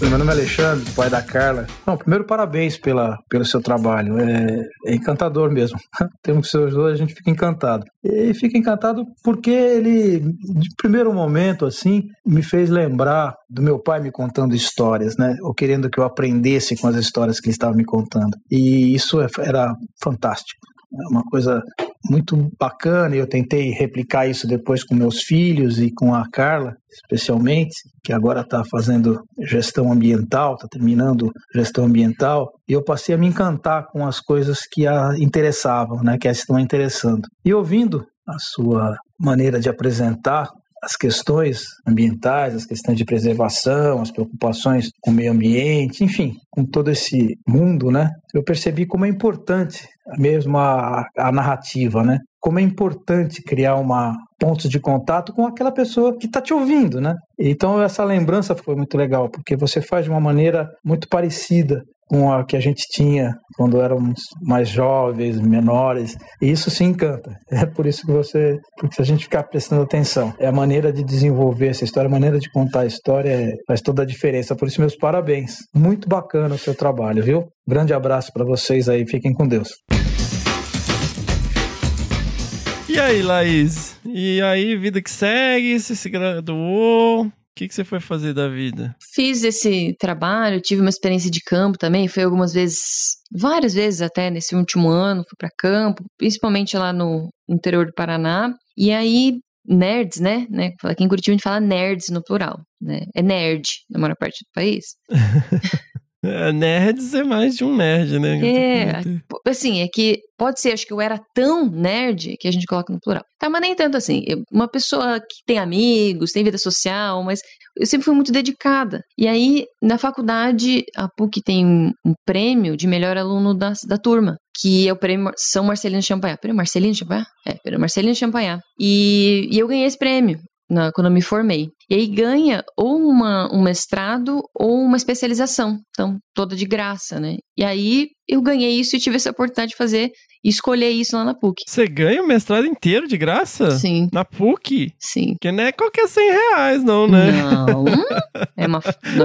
Meu nome é Alexandre, pai da Carla. Não, primeiro parabéns pela, pelo seu trabalho. É, é encantador mesmo. Temos que ser os dois, a gente fica encantado. E fica encantado porque ele, de primeiro momento, assim, me fez lembrar do meu pai me contando histórias, né? Ou querendo que eu aprendesse com as histórias que ele estava me contando. E isso é, era fantástico. É uma coisa muito bacana e eu tentei replicar isso depois com meus filhos e com a Carla, especialmente, que agora está fazendo gestão ambiental, está terminando gestão ambiental, e eu passei a me encantar com as coisas que a interessavam, né, que a estão interessando. E ouvindo a sua maneira de apresentar as questões ambientais, as questões de preservação, as preocupações com o meio ambiente, enfim, com todo esse mundo, né? Eu percebi como é importante mesmo a, a narrativa, né? Como é importante criar uma pontos de contato com aquela pessoa que está te ouvindo, né? Então essa lembrança foi muito legal porque você faz de uma maneira muito parecida com a que a gente tinha quando éramos mais jovens, menores. E isso se encanta. É por isso que você, porque se a gente ficar prestando atenção, é a maneira de desenvolver essa história, a maneira de contar a história é, faz toda a diferença. Por isso meus parabéns. Muito bacana o seu trabalho, viu? Grande abraço para vocês aí. Fiquem com Deus. E aí, Laís? E aí, vida que segue, você se graduou, que, que você foi fazer da vida? Fiz esse trabalho, tive uma experiência de campo também, Foi algumas vezes, várias vezes até nesse último ano, fui para campo, principalmente lá no interior do Paraná. E aí, nerds, né? né aqui em Curitiba a gente fala nerds no plural, né? É nerd na maior parte do país. É, nerds é mais de um nerd, né? É, assim, é que pode ser, acho que eu era tão nerd que a gente coloca no plural. Tá, mas nem tanto assim. Uma pessoa que tem amigos, tem vida social, mas eu sempre fui muito dedicada. E aí, na faculdade, a PUC tem um, prêmio de melhor aluno da, da turma, que é o prêmio São Marcelino Champagnat. Prêmio Marcelino Champagnat? É, prêmio Marcelino Champagnat. E, e eu ganhei esse prêmio na, quando eu me formei. E aí ganha ou uma, um mestrado ou uma especialização, então toda de graça, né? E aí eu ganhei isso e tive essa oportunidade de fazer e escolher isso lá na PUC. Você ganha o mestrado inteiro de graça? Sim. Na PUC? Sim. Que não é qualquer 100 reais, não, né? Não, é uma,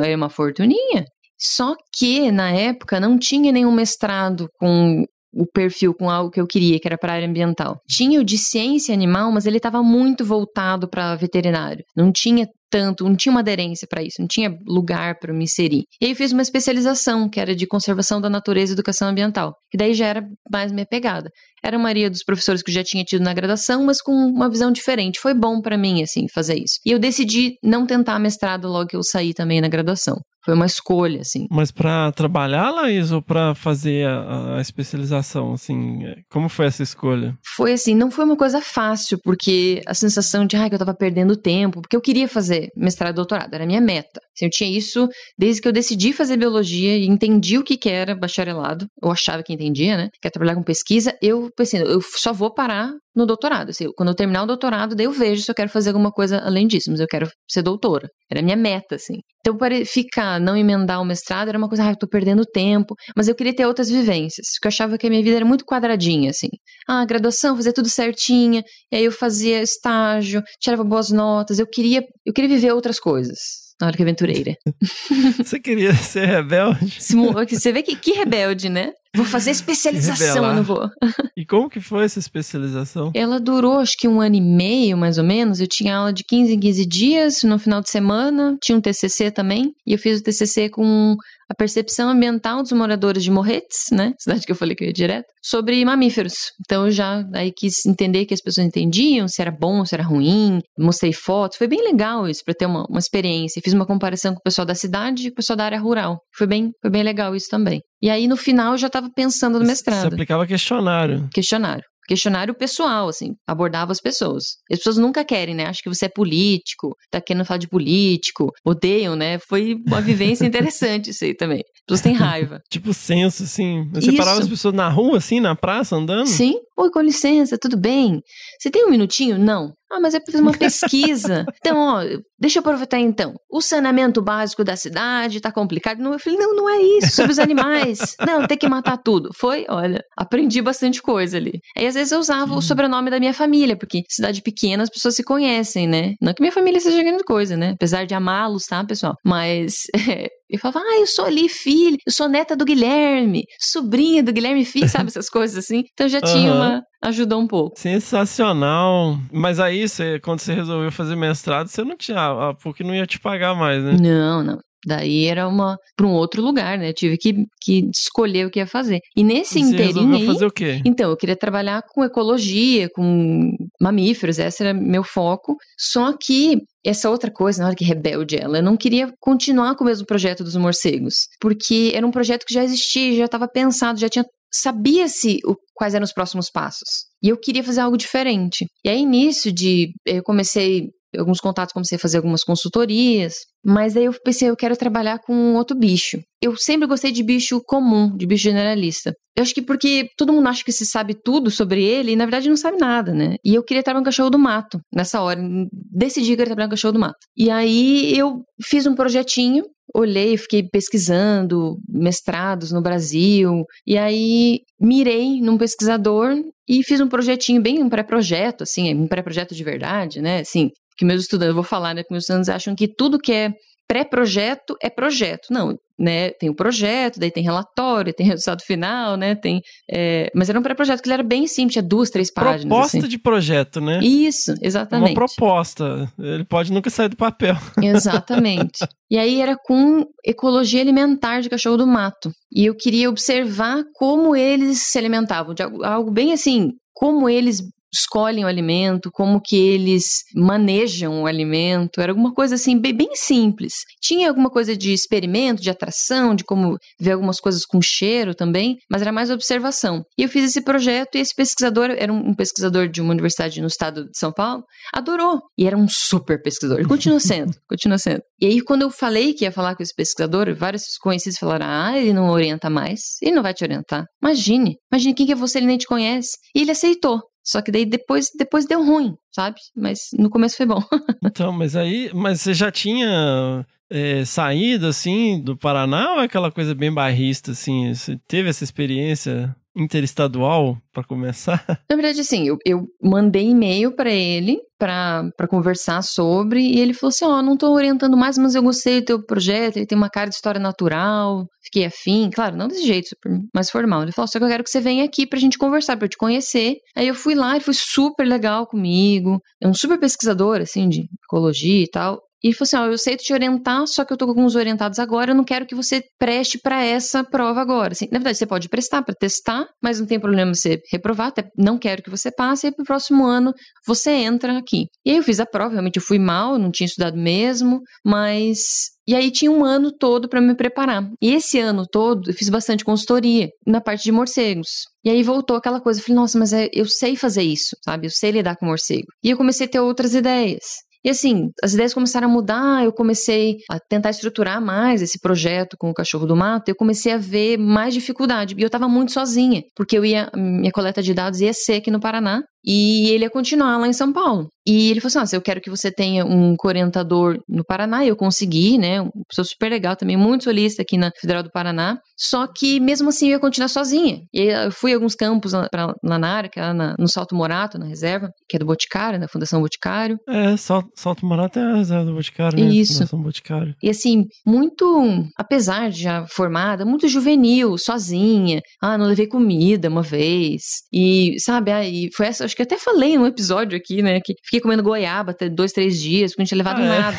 é uma fortuninha. Só que na época não tinha nenhum mestrado com o perfil com algo que eu queria, que era para a área ambiental. Tinha o de ciência animal, mas ele estava muito voltado para veterinário. Não tinha tanto, não tinha uma aderência para isso, não tinha lugar para me inserir. E aí eu fiz uma especialização, que era de conservação da natureza e educação ambiental, que daí já era mais minha pegada. Era a maioria dos professores que eu já tinha tido na graduação, mas com uma visão diferente. Foi bom para mim, assim, fazer isso. E eu decidi não tentar mestrado logo que eu saí também na graduação. Foi uma escolha, assim. Mas para trabalhar, Laís, ou para fazer a, a, especialização, assim, é, como foi essa escolha? Foi assim, não foi uma coisa fácil, porque a sensação de, ah, que eu tava perdendo tempo, porque eu queria fazer mestrado e doutorado, era a minha meta. Assim, eu tinha isso desde que eu decidi fazer biologia e entendi o que que era bacharelado, eu achava que entendia, né? Quer é trabalhar com pesquisa, eu pensei, eu só vou parar no doutorado. Assim, quando eu terminar o doutorado, daí eu vejo se eu quero fazer alguma coisa além disso, mas eu quero ser doutora. Era a minha meta, assim. Então, para ficar, não emendar o mestrado era uma coisa, ah, eu tô perdendo tempo, mas eu queria ter outras vivências, porque eu achava que a minha vida era muito quadradinha, assim. Ah, graduação, fazer tudo certinha, e aí eu fazia estágio, tirava boas notas, eu queria, eu queria viver outras coisas. Na hora que aventureira. Você queria ser rebelde? Você vê que, que rebelde, né? Vou fazer especialização, eu não vou. E como que foi essa especialização? Ela durou acho que um ano e meio, mais ou menos. Eu tinha aula de 15 em 15 dias, no final de semana, tinha um TCC também, e eu fiz o TCC com a percepção ambiental dos moradores de Morretes, né, cidade que eu falei que eu ia direto, sobre mamíferos. Então eu já aí quis entender que as pessoas entendiam se era bom, se era ruim, mostrei fotos, foi bem legal isso para ter uma, uma experiência. Fiz uma comparação com o pessoal da cidade e com o pessoal da área rural. Foi bem, foi bem legal isso também. E aí, no final, eu já estava pensando no mestrado. Você aplicava questionário. Questionário. Questionário pessoal, assim, abordava as pessoas. As pessoas nunca querem, né? Acho que você é político, tá querendo falar de político, odeiam, né? Foi uma vivência interessante isso aí também. As pessoas têm raiva. tipo senso, assim. Você isso. parava as pessoas na rua, assim, na praça, andando? Sim, Oi, com licença, tudo bem? Você tem um minutinho? Não. Ah, mas eu é para uma pesquisa. então, ó, deixa eu aproveitar então. O saneamento básico da cidade tá complicado. Não, eu falei, não, não é isso, sobre os animais. não, tem que matar tudo. Foi, olha, aprendi bastante coisa ali. Aí, às vezes, eu usava o sobrenome da minha família, porque cidade pequena as pessoas se conhecem, né? Não que minha família seja grande coisa, né? Apesar de amá-los, tá, pessoal? Mas é, e falava, ah, eu sou ali filho, eu sou neta do Guilherme, sobrinha do Guilherme Filho, sabe? Essas coisas assim. Então já tinha uhum. uma, ajudou um pouco. Sensacional. Mas aí, você, quando você resolveu fazer mestrado, você não tinha, a ah, PUC não ia te pagar mais, né? Não, não. Daí era uma para um outro lugar, né? Eu tive que, que escolher o que ia fazer. E nesse inteirinho aí, fazer o quê? Então, eu queria trabalhar com ecologia, com mamíferos, esse era meu foco. Só que essa outra coisa, na hora que rebelde ela, eu não queria continuar com o mesmo projeto dos morcegos, porque era um projeto que já existia, já estava pensado, já tinha sabia-se quais eram os próximos passos. E eu queria fazer algo diferente. E aí, início de. Eu comecei alguns contatos, comecei a fazer algumas consultorias. Mas daí eu pensei, eu quero trabalhar com outro bicho. Eu sempre gostei de bicho comum, de bicho generalista. Eu acho que porque todo mundo acha que se sabe tudo sobre ele e na verdade não sabe nada, né? E eu queria trabalhar um cachorro do mato nessa hora. Decidi que queria trabalhar um cachorro do mato. E aí eu fiz um projetinho, olhei, fiquei pesquisando mestrados no Brasil. E aí mirei num pesquisador e fiz um projetinho bem um pré-projeto, assim, um pré-projeto de verdade, né? Assim, que meus estudantes, vou falar, né, que meus estudantes acham que tudo que é pré-projeto é projeto. Não, né, tem o projeto, daí tem relatório, tem resultado final, né, tem... É, mas era um pré-projeto que ele era bem simples, tinha duas, três páginas. Assim. Proposta assim. de projeto, né? Isso, exatamente. Uma proposta, ele pode nunca sair do papel. Exatamente. e aí era com ecologia alimentar de cachorro do mato. E eu queria observar como eles se alimentavam, de algo, algo bem assim, como eles escolhem o alimento, como que eles manejam o alimento. Era alguma coisa assim, bem, bem simples. Tinha alguma coisa de experimento, de atração, de como ver algumas coisas com cheiro também, mas era mais observação. E eu fiz esse projeto e esse pesquisador, era um pesquisador de uma universidade no estado de São Paulo, adorou. E era um super pesquisador. Ele continua sendo, continua sendo. E aí, quando eu falei que ia falar com esse pesquisador, vários conhecidos falaram: ah, ele não orienta mais, ele não vai te orientar. Imagine, imagine quem que é você, ele nem te conhece. E ele aceitou. Só que daí depois, depois deu ruim, sabe? Mas no começo foi bom. então, mas aí, mas você já tinha é, saído assim do Paraná ou é aquela coisa bem barrista assim? Você teve essa experiência? interestadual para começar? Na verdade, assim, eu, eu mandei e-mail para ele para conversar sobre e ele falou assim: Ó, oh, não estou orientando mais, mas eu gostei do teu projeto, ele tem uma cara de história natural, fiquei afim. Claro, não desse jeito, super mais formal. Ele falou: só que eu quero que você venha aqui para a gente conversar, para eu te conhecer. Aí eu fui lá, ele foi super legal comigo, é um super pesquisador, assim, de ecologia e tal. E falou assim: ó, eu sei te orientar, só que eu tô com alguns orientados agora, eu não quero que você preste para essa prova agora. Assim, na verdade, você pode prestar para testar, mas não tem problema você reprovar, até não quero que você passe, e pro próximo ano você entra aqui. E aí eu fiz a prova, realmente eu fui mal, não tinha estudado mesmo, mas e aí tinha um ano todo para me preparar. E esse ano todo eu fiz bastante consultoria na parte de morcegos. E aí voltou aquela coisa, eu falei, nossa, mas é, eu sei fazer isso, sabe? Eu sei lidar com morcego. E eu comecei a ter outras ideias. E assim, as ideias começaram a mudar, eu comecei a tentar estruturar mais esse projeto com o Cachorro do Mato, eu comecei a ver mais dificuldade. E eu estava muito sozinha, porque eu ia, minha coleta de dados ia ser aqui no Paraná, e ele ia continuar lá em São Paulo. E ele falou assim: Nossa, eu quero que você tenha um orientador no Paraná. E eu consegui, né? Uma pessoa super legal também, muito solista aqui na Federal do Paraná. Só que mesmo assim eu ia continuar sozinha. E eu fui a alguns campos lá, lá na área, que era é na, no Salto Morato, na reserva, que é do Boticário, na Fundação Boticário. É, Salto, Salto Morato é a reserva do Boticário, né? Isso. Fundação Boticário. E assim, muito, apesar de já formada, muito juvenil, sozinha. Ah, não levei comida uma vez. E, sabe, aí foi essa, acho que até falei num episódio aqui, né? Que fiquei comendo goiaba até dois, três dias, porque não tinha levado ah, é? nada.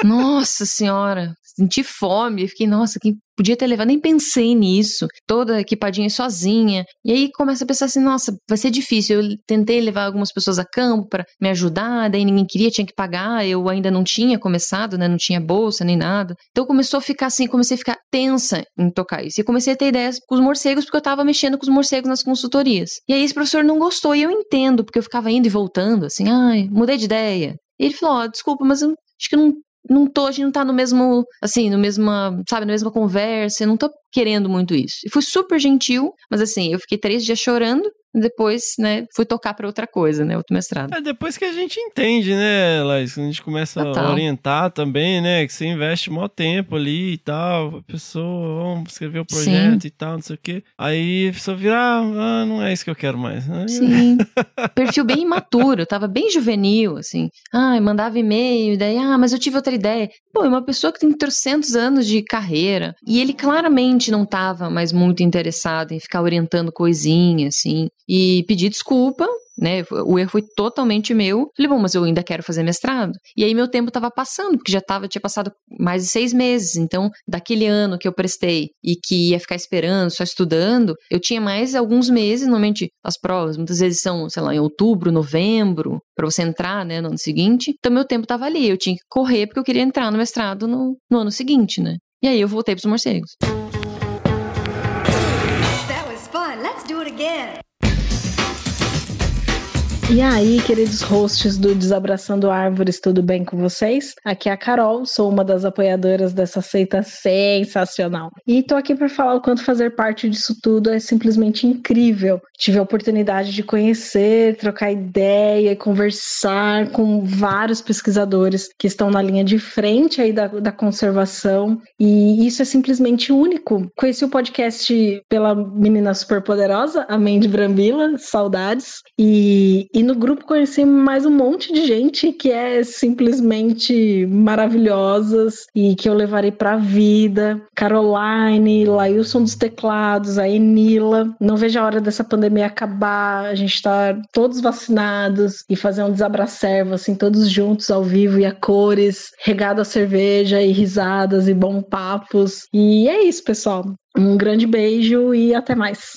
É? Nossa senhora, senti fome. fiquei, nossa, que podia ter levado, nem pensei nisso, toda equipadinha sozinha. E aí começa a pensar assim, nossa, vai ser difícil. Eu tentei levar algumas pessoas a campo para me ajudar, daí ninguém queria, tinha que pagar, eu ainda não tinha começado, né? Não tinha bolsa nem nada. Então começou a ficar assim, comecei a ficar tensa em tocar isso. E comecei a ter ideias com os morcegos, porque eu tava mexendo com os morcegos nas consultorias. E aí esse professor não gostou, e eu entendo, porque eu ficava indo e voltando, assim, ai, mudei de ideia. E ele falou: Ó, oh, desculpa, mas eu acho que não não tô, a gente não tá no mesmo, assim, no mesma, sabe, na mesma conversa, eu não tô querendo muito isso. E fui super gentil, mas assim, eu fiquei três dias chorando, depois, né, fui tocar para outra coisa, né, outro mestrado. É depois que a gente entende, né, Laís, a gente começa a orientar também, né, que você investe maior tempo ali e tal, a pessoa, vamos escrever o projeto Sim. e tal, não sei o quê. Aí a pessoa vira, ah, ah não é isso que eu quero mais. Sim. Perfil bem imaturo, tava bem juvenil, assim. Ah, mandava e-mail, daí, ah, mas eu tive outra ideia. Pô, é uma pessoa que tem 300 anos de carreira e ele claramente não tava mais muito interessado em ficar orientando coisinha, assim e pedi desculpa, né? O erro foi totalmente meu. Falei, bom, mas eu ainda quero fazer mestrado. E aí meu tempo estava passando, porque já tava, tinha passado mais de seis meses. Então, daquele ano que eu prestei e que ia ficar esperando, só estudando, eu tinha mais alguns meses, normalmente as provas, muitas vezes são, sei lá, em outubro, novembro, para você entrar, né, no ano seguinte. Então, meu tempo estava ali, eu tinha que correr porque eu queria entrar no mestrado no, no ano seguinte, né? E aí eu voltei para os morcegos. That was fun. Let's do it again. E aí, queridos hosts do Desabraçando Árvores, tudo bem com vocês? Aqui é a Carol, sou uma das apoiadoras dessa seita sensacional. E tô aqui para falar o quanto fazer parte disso tudo é simplesmente incrível. Tive a oportunidade de conhecer, trocar ideia e conversar com vários pesquisadores que estão na linha de frente aí da, da conservação. E isso é simplesmente único. Conheci o podcast pela menina superpoderosa, a Mandy Brambila, saudades. E, e e no grupo conheci mais um monte de gente que é simplesmente maravilhosas e que eu levarei para a vida. Caroline, Lailson dos Teclados, a Enila. Não vejo a hora dessa pandemia acabar, a gente estar tá todos vacinados e fazer um desabracervo, assim, todos juntos ao vivo e a cores, regado a cerveja e risadas e bons papos. E é isso, pessoal. Um grande beijo e até mais.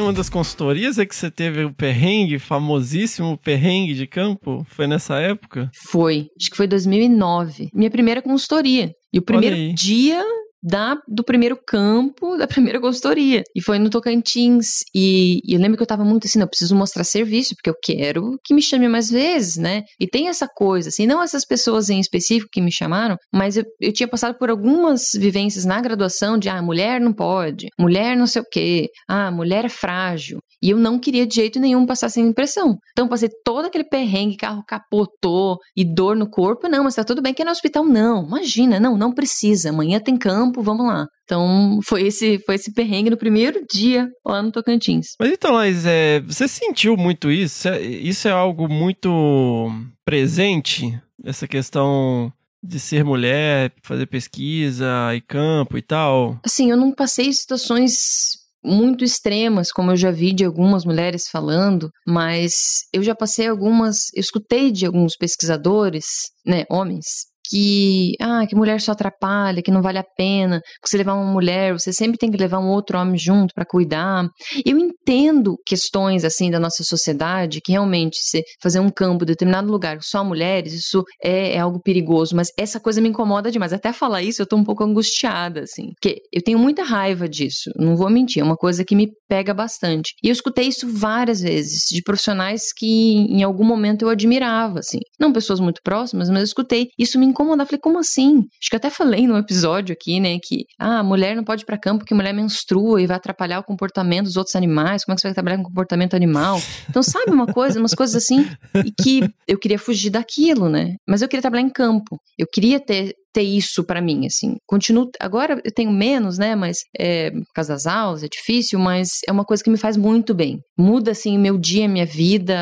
uma das consultorias é que você teve o perrengue, famosíssimo perrengue de campo? Foi nessa época? Foi. Acho que foi 2009. Minha primeira consultoria. E o primeiro dia da, do primeiro campo, da primeira consultoria. E foi no Tocantins. E, e eu lembro que eu tava muito assim, não, eu preciso mostrar serviço, porque eu quero que me chame mais vezes, né? E tem essa coisa, assim, não essas pessoas em específico que me chamaram, mas eu, eu tinha passado por algumas vivências na graduação de, ah, mulher não pode, mulher não sei o quê, ah, mulher é frágil. E eu não queria de jeito nenhum passar sem impressão. Então, passei todo aquele perrengue, carro capotou e dor no corpo, não, mas tá tudo bem que é no hospital, não. Imagina, não, não precisa. Amanhã tem campo campo, vamos lá. Então, foi esse foi esse perrengue no primeiro dia lá no Tocantins. Mas então, Laís, é, você sentiu muito isso? Isso é algo muito presente? Essa questão de ser mulher, fazer pesquisa e campo e tal? Assim, eu não passei situações muito extremas, como eu já vi de algumas mulheres falando, mas eu já passei algumas, eu escutei de alguns pesquisadores, né, homens, que ah, que mulher só atrapalha, que não vale a pena, que você levar uma mulher, você sempre tem que levar um outro homem junto para cuidar. Eu entendo questões assim da nossa sociedade que realmente se fazer um campo em determinado lugar só mulheres, isso é, é, algo perigoso, mas essa coisa me incomoda demais. Até falar isso, eu tô um pouco angustiada assim, porque eu tenho muita raiva disso, não vou mentir, é uma coisa que me pega bastante. E eu escutei isso várias vezes de profissionais que em algum momento eu admirava assim, não pessoas muito próximas, mas eu escutei, isso me incomodar. Falei, como assim? Acho que eu até falei no episódio aqui, né, que ah, mulher não pode ir pra campo porque mulher menstrua e vai atrapalhar o comportamento dos outros animais. Como é que você vai trabalhar com comportamento animal? Então, sabe uma coisa, umas coisas assim, e que eu queria fugir daquilo, né? Mas eu queria trabalhar em campo. Eu queria ter ter isso para mim, assim. Continuo, agora eu tenho menos, né, mas é, por causa das aulas é difícil, mas é uma coisa que me faz muito bem. Muda, assim, meu dia, minha vida,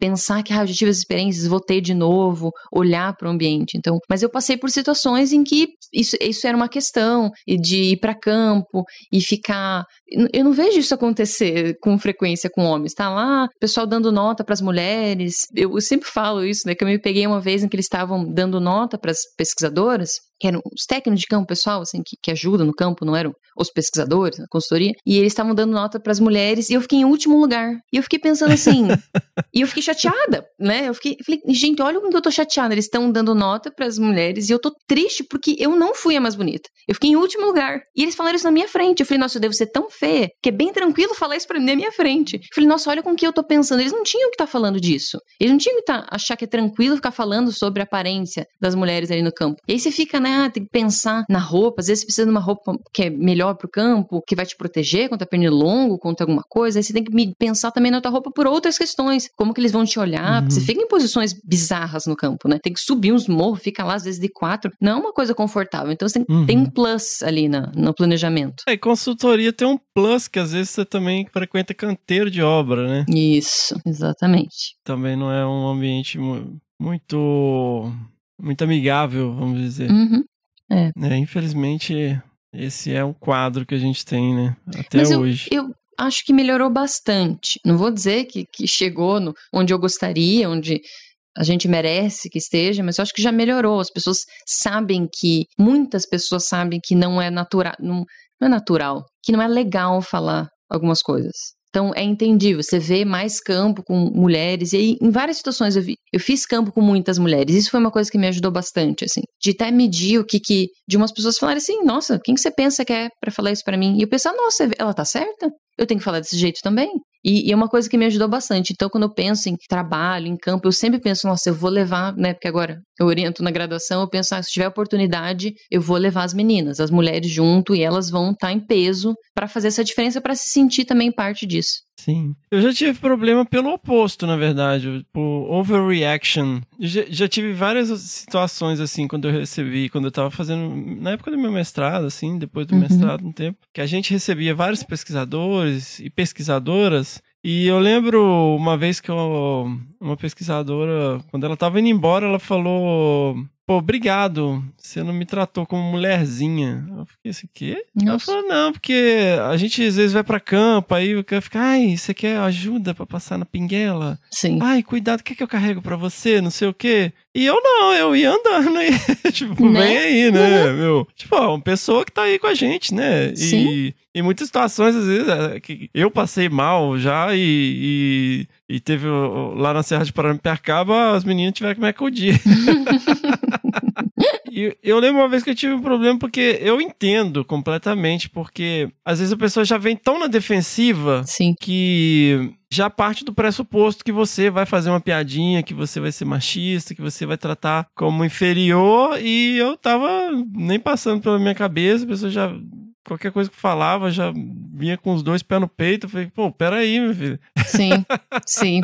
pensar que, ah, eu já tive as experiências, vou de novo, olhar para o ambiente, então. Mas eu passei por situações em que isso, isso era uma questão, e de ir para campo e ficar. Eu não vejo isso acontecer com frequência com homens, tá lá, pessoal dando nota para as mulheres. Eu, eu sempre falo isso, né, que eu me peguei uma vez em que eles estavam dando nota para as pesquisadoras is que eram os técnicos de campo, pessoal, assim, que, que ajudam no campo, não eram os pesquisadores, a consultoria, e eles estavam dando nota para as mulheres, e eu fiquei em último lugar. E eu fiquei pensando assim, e eu fiquei chateada, né? Eu fiquei, falei, gente, olha como eu tô chateada, eles estão dando nota para as mulheres, e eu tô triste porque eu não fui a mais bonita. Eu fiquei em último lugar. E eles falaram isso na minha frente. Eu falei, nossa, eu devo ser tão feia, que é bem tranquilo falar isso pra mim na minha frente. Eu falei, nossa, olha com o que eu tô pensando. Eles não tinham que estar tá falando disso. Eles não tinham que tá, achar que é tranquilo ficar falando sobre a aparência das mulheres ali no campo. E aí você fica, né, ah, tem que pensar na roupa. Às vezes você precisa de uma roupa que é melhor pro campo, que vai te proteger contra pernilongo, contra alguma coisa. Aí você tem que pensar também na tua roupa por outras questões. Como que eles vão te olhar? Uhum. Você fica em posições bizarras no campo, né? Tem que subir uns morros, fica lá às vezes de quatro. Não é uma coisa confortável. Então você tem, uhum. tem um plus ali na, no planejamento. É, consultoria tem um plus que às vezes você também frequenta canteiro de obra, né? Isso, exatamente. Também não é um ambiente muito muito amigável, vamos dizer. Uhum. É. é. infelizmente, esse é o quadro que a gente tem, né? Até Mas hoje. Eu, eu acho que melhorou bastante. Não vou dizer que, que chegou no, onde eu gostaria, onde a gente merece que esteja, mas eu acho que já melhorou. As pessoas sabem que, muitas pessoas sabem que não é natural, não, não é natural, que não é legal falar algumas coisas. Então é entendível, você vê mais campo com mulheres, e aí em várias situações eu, vi, eu fiz campo com muitas mulheres, isso foi uma coisa que me ajudou bastante, assim, de até medir o que que, de umas pessoas falarem assim, nossa, quem que você pensa que é para falar isso para mim? E eu pensar, nossa, ela tá certa? Eu tenho que falar desse jeito também? E, é uma coisa que me ajudou bastante. Então, quando eu penso em trabalho, em campo, eu sempre penso, nossa, eu vou levar, né? Porque agora eu oriento na graduação, eu penso, ah, se tiver oportunidade, eu vou levar as meninas, as mulheres junto, e elas vão estar tá em peso para fazer essa diferença, para se sentir também parte disso. Sim. Eu já tive problema pelo oposto, na verdade, por overreaction já, já, tive várias situações, assim, quando eu recebi, quando eu tava fazendo, na época do meu mestrado, assim, depois do uhum. mestrado, um tempo, que a gente recebia vários pesquisadores e pesquisadoras, e eu lembro uma vez que eu, uma pesquisadora, quando ela tava indo embora, ela falou pô, obrigado, você não me tratou como mulherzinha. Eu fiquei assim, quê? Nossa. Ela falou, não, porque a gente às vezes vai pra campo, aí o cara fica, ai, você quer ajuda para passar na pinguela? Sim. Ai, cuidado, o que, é que eu carrego para você? Não sei o quê. E eu não, eu ia andando aí. tipo, né? vem aí, né, uhum. meu? Tipo, ó, uma pessoa que tá aí com a gente, né? E, Sim. E muitas situações, às vezes, é, que eu passei mal já e, e, e teve lá na Serra de Paranapiacaba, as meninas tiveram que me acudir. E eu lembro uma vez que eu tive um problema porque eu entendo completamente, porque às vezes a pessoa já vem tão na defensiva Sim. que já parte do pressuposto que você vai fazer uma piadinha, que você vai ser machista, que você vai tratar como inferior, e eu tava nem passando pela minha cabeça, a pessoa já qualquer coisa que falava já vinha com os dois pés no peito. falei, pô, peraí, meu filho. Sim, sim.